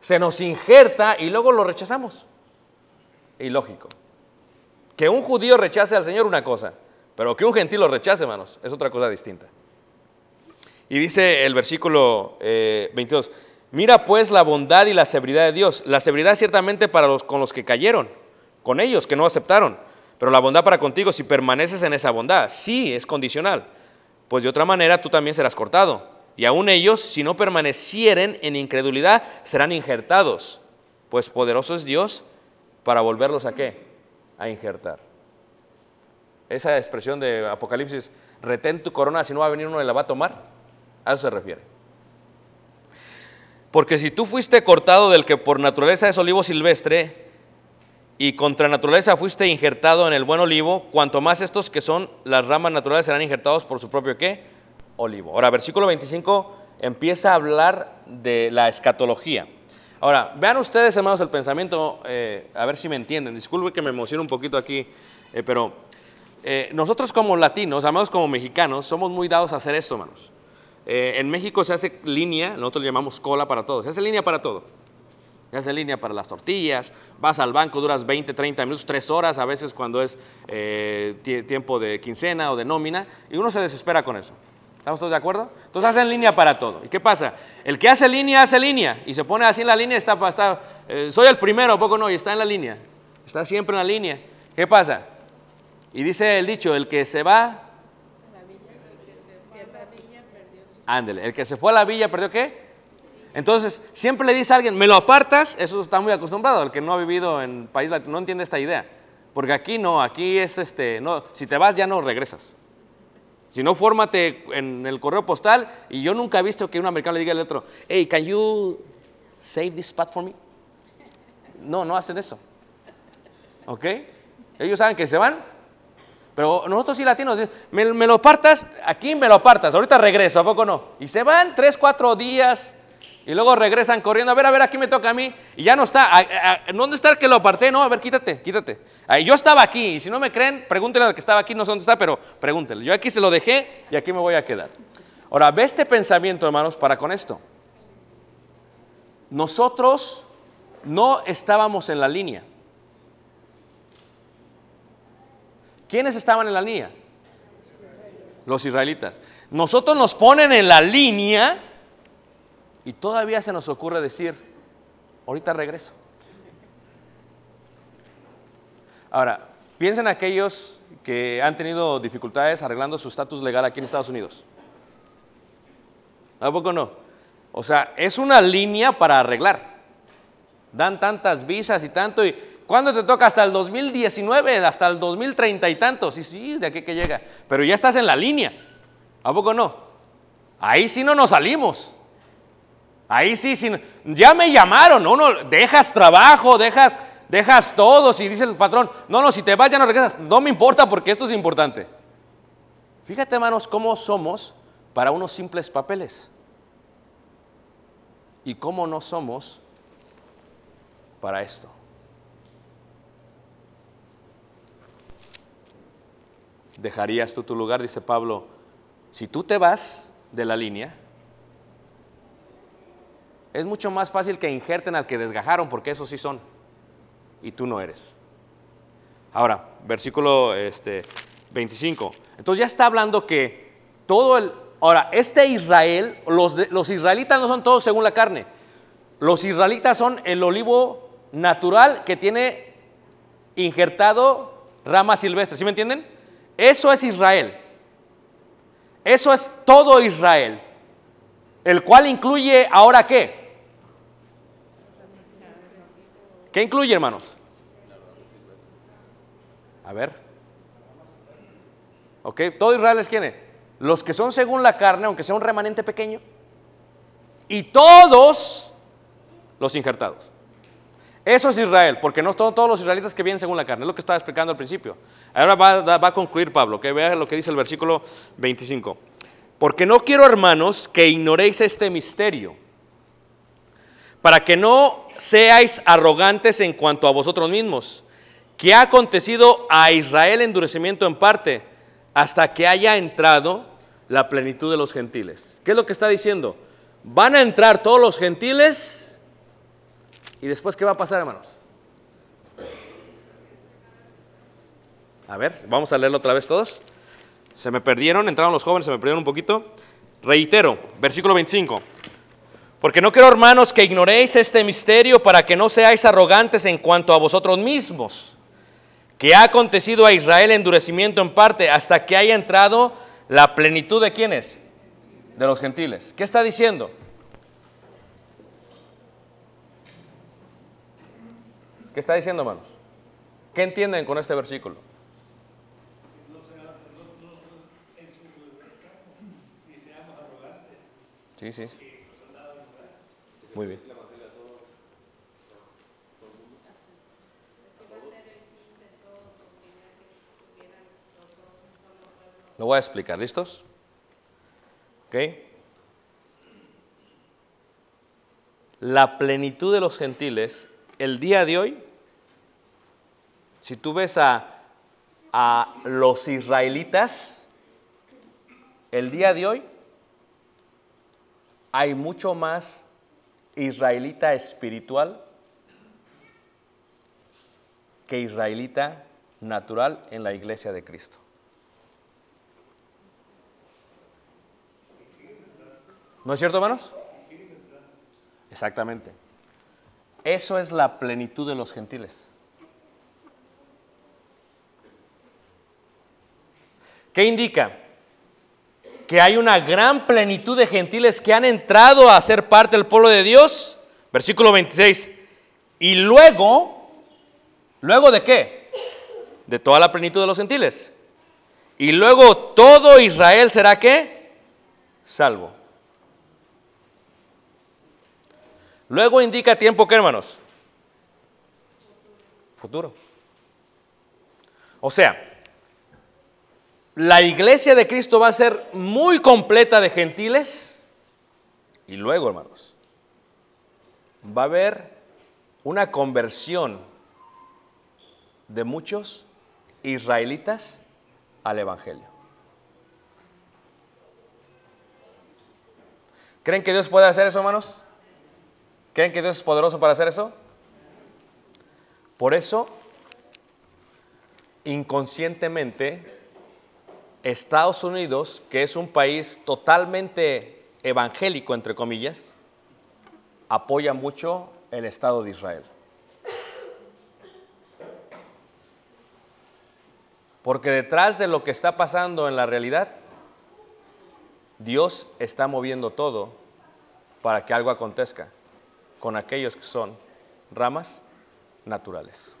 se nos injerta y luego lo rechazamos. Ilógico. Que un judío rechace al Señor una cosa, pero que un gentil lo rechace, hermanos, es otra cosa distinta. Y dice el versículo 22, eh, mira pues la bondad y la severidad de Dios. La severidad ciertamente para los con los que cayeron, con ellos que no aceptaron. Pero la bondad para contigo, si permaneces en esa bondad, sí es condicional. Pues de otra manera tú también serás cortado. Y aún ellos, si no permanecieren en incredulidad, serán injertados. Pues poderoso es Dios para volverlos a qué? A injertar. Esa expresión de Apocalipsis, retén tu corona, si no va a venir uno y la va a tomar. A eso se refiere. Porque si tú fuiste cortado del que por naturaleza es olivo silvestre, y contra naturaleza fuiste injertado en el buen olivo, cuanto más estos que son las ramas naturales serán injertados por su propio qué? Olivo. Ahora, versículo 25 empieza a hablar de la escatología. Ahora, vean ustedes, hermanos, el pensamiento, eh, a ver si me entienden. Disculpe que me emociono un poquito aquí, eh, pero eh, nosotros como latinos, hermanos, como mexicanos, somos muy dados a hacer esto, hermanos. en México se hace línea, nosotros le llamamos cola para todos. se hace línea para todo hace en línea para las tortillas, vas al banco, duras 20, 30 minutos, 3 horas, a veces cuando es eh, tiempo de quincena o de nómina, y uno se desespera con eso. ¿Estamos todos de acuerdo? Entonces hacen línea para todo. ¿Y qué pasa? El que hace línea, hace línea. Y se pone así en la línea, está, está eh, soy el primero, poco no? Y está en la línea. Está siempre en la línea. ¿Qué pasa? Y dice el dicho, el que se va... Ándele, el que se fue a la villa perdió qué? Entonces, siempre le dice a alguien, me lo apartas, eso está muy acostumbrado, el que no ha vivido en país latino no entiende esta idea. Porque aquí no, aquí es este, no, si te vas ya no regresas. Si no, fórmate en el correo postal y yo nunca he visto que un americano le diga al otro, hey, can you save this spot for me? No, no hacen eso. ¿Ok? Ellos saben que se van, pero nosotros sí latinos, me, me lo apartas, aquí me lo apartas, ahorita regreso, ¿a poco no? Y se van tres, cuatro días, y luego regresan corriendo, a ver, a ver, aquí me toca a mí. Y ya no está. ¿Dónde está el que lo aparté? No, a ver, quítate, quítate. yo estaba aquí. Y si no me creen, pregúntenle al que estaba aquí, no sé dónde está, pero pregúntenle. Yo aquí se lo dejé y aquí me voy a quedar. Ahora, ve este pensamiento, hermanos, para con esto. Nosotros no estábamos en la línea. ¿Quiénes estaban en la línea? Los israelitas. Nosotros nos ponen en la línea y todavía se nos ocurre decir, ahorita regreso. Ahora, piensen aquellos que han tenido dificultades arreglando su estatus legal aquí en Estados Unidos. ¿A poco no? O sea, es una línea para arreglar. Dan tantas visas y tanto. Y, ¿Cuándo te toca? Hasta el 2019, hasta el 2030 y tanto. Sí, sí, de aquí que llega. Pero ya estás en la línea. ¿A poco no? Ahí sí no nos salimos. Ahí sí, ya me llamaron, No, no, dejas trabajo, dejas, dejas todo, Y dice el patrón, no, no, si te vas ya no regresas, no me importa porque esto es importante. Fíjate, hermanos, cómo somos para unos simples papeles y cómo no somos para esto. ¿Dejarías tú tu lugar? Dice Pablo, si tú te vas de la línea, es mucho más fácil que injerten al que desgajaron, porque esos sí son, y tú no eres. Ahora, versículo este, 25. Entonces ya está hablando que todo el... Ahora, este Israel, los, los israelitas no son todos según la carne. Los israelitas son el olivo natural que tiene injertado ramas silvestres. ¿Sí me entienden? Eso es Israel. Eso es todo Israel. El cual incluye ahora qué? ¿Qué incluye, hermanos? A ver. ¿Ok? ¿Todo Israel es quién? Los que son según la carne, aunque sea un remanente pequeño. Y todos los injertados. Eso es Israel, porque no son todos los israelitas que vienen según la carne, es lo que estaba explicando al principio. Ahora va, a concluir Pablo, que vea lo que dice el versículo 25. Porque no quiero, hermanos, que ignoréis este misterio, para que no seáis arrogantes en cuanto a vosotros mismos. ¿Qué ha acontecido a Israel endurecimiento en parte hasta que haya entrado la plenitud de los gentiles? ¿Qué es lo que está diciendo? Van a entrar todos los gentiles y después ¿qué va a pasar, hermanos? A ver, vamos a leerlo otra vez todos. Se me perdieron, entraron los jóvenes, se me perdieron un poquito. Reitero, versículo 25. Porque no quiero, hermanos, que ignoréis este misterio para que no seáis arrogantes en cuanto a vosotros mismos, que ha acontecido a Israel endurecimiento en parte hasta que haya entrado la plenitud de quienes? De los gentiles. ¿Qué está diciendo? ¿Qué está diciendo, hermanos? ¿Qué entienden con este versículo? Sí, sí. Muy bien. Lo voy a explicar, ¿listos? ¿Ok? La plenitud de los gentiles, el día de hoy, si tú ves a, a los israelitas, el día de hoy hay mucho más israelita espiritual que israelita natural en la iglesia de Cristo. ¿No es cierto, hermanos? Exactamente. Eso es la plenitud de los gentiles. ¿Qué indica? que hay una gran plenitud de gentiles que han entrado a ser parte del pueblo de Dios. Versículo 26. Y luego, luego de qué? De toda la plenitud de los gentiles. Y luego todo Israel será qué? Salvo. Luego indica tiempo que, hermanos? Futuro. O sea, la iglesia de Cristo va a ser muy completa de gentiles. Y luego, hermanos, va a haber una conversión de muchos israelitas al Evangelio. ¿Creen que Dios puede hacer eso, hermanos? ¿Creen que Dios es poderoso para hacer eso? Por eso, inconscientemente, Estados Unidos, que es un país totalmente evangélico, entre comillas, apoya mucho el Estado de Israel. Porque detrás de lo que está pasando en la realidad, Dios está moviendo todo para que algo acontezca con aquellos que son ramas naturales.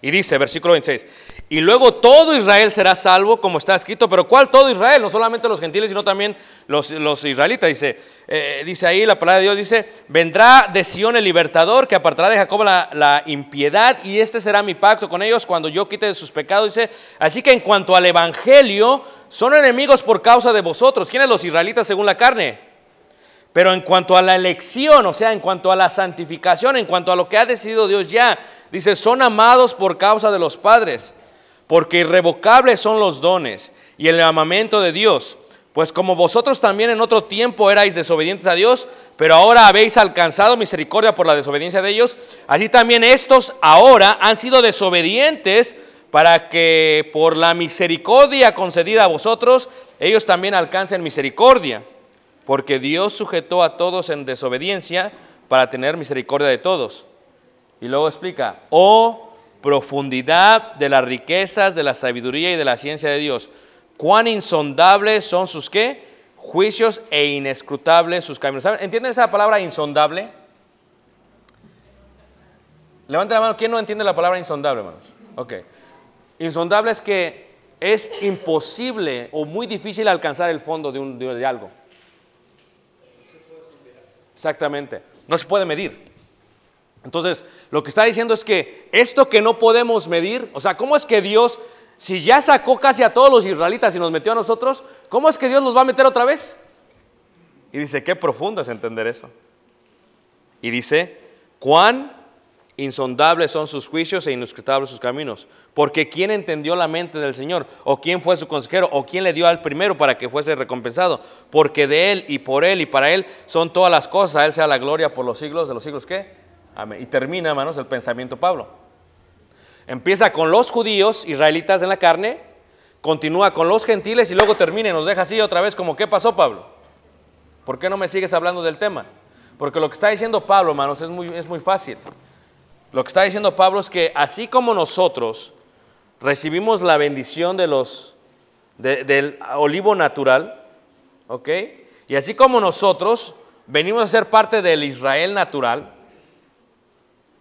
Y dice, versículo 26, y luego todo Israel será salvo, como está escrito, pero ¿cuál todo Israel? No solamente los gentiles, sino también los, los israelitas. Dice, eh, dice ahí la palabra de Dios, dice, vendrá de Sión el libertador que apartará de Jacob la, la, impiedad y este será mi pacto con ellos cuando yo quite de sus pecados. Dice, así que en cuanto al Evangelio, son enemigos por causa de vosotros. ¿Quiénes los israelitas según la carne? Pero en cuanto a la elección, o sea, en cuanto a la santificación, en cuanto a lo que ha decidido Dios ya, dice, son amados por causa de los padres porque irrevocables son los dones y el llamamiento de Dios. Pues como vosotros también en otro tiempo erais desobedientes a Dios, pero ahora habéis alcanzado misericordia por la desobediencia de ellos, así también estos ahora han sido desobedientes para que por la misericordia concedida a vosotros, ellos también alcancen misericordia, porque Dios sujetó a todos en desobediencia para tener misericordia de todos. Y luego explica, oh profundidad de las riquezas, de la sabiduría y de la ciencia de Dios. Cuán insondables son sus qué? Juicios e inescrutables sus caminos. ¿Entienden esa palabra insondable? Levanten la mano, ¿quién no entiende la palabra insondable, hermanos? Ok. Insondable es que es imposible o muy difícil alcanzar el fondo de, un, de algo. Exactamente. No se puede medir. Entonces, lo que está diciendo es que esto que no podemos medir, o sea, ¿cómo es que Dios, si ya sacó casi a todos los israelitas y nos metió a nosotros, ¿cómo es que Dios nos va a meter otra vez? Y dice, qué profundo es entender eso. Y dice, cuán insondables son sus juicios e inescrutables sus caminos. Porque ¿quién entendió la mente del Señor? ¿O quién fue su consejero? ¿O quién le dio al primero para que fuese recompensado? Porque de Él y por Él y para Él son todas las cosas. A Él sea la gloria por los siglos de los siglos. ¿Qué? Y termina, hermanos, el pensamiento Pablo. Empieza con los judíos, israelitas en la carne, continúa con los gentiles y luego termina y nos deja así otra vez como, ¿qué pasó Pablo? ¿Por qué no me sigues hablando del tema? Porque lo que está diciendo Pablo, hermanos, es muy, es muy fácil. Lo que está diciendo Pablo es que así como nosotros recibimos la bendición del olivo natural, ¿ok? Y así como nosotros venimos a ser parte del Israel natural,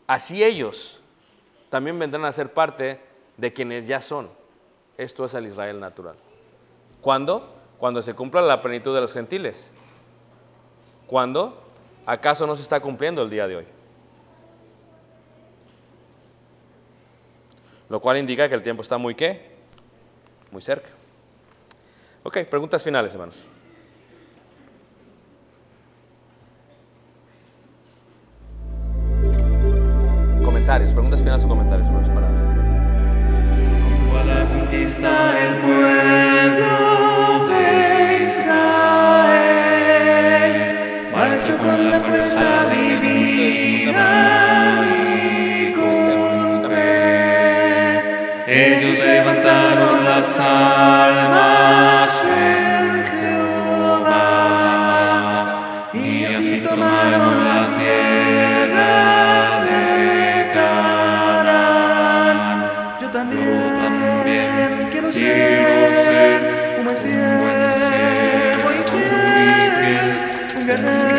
Así ellos también vendrán a ser parte de quienes ya son. Esto es el Israel natural. ¿Cuándo? Cuando se cumpla la plenitud de los gentiles. ¿Cuándo? ¿Acaso no se está cumpliendo el día de hoy? Lo cual indica que el tiempo está muy qué? Muy cerca. Ok, preguntas finales, hermanos. comentarios, preguntas finales o comentarios sobre para. parados. a la conquista el pueblo de Israel marchó con la fuerza divina y con fe. Ellos levantaron las armas. better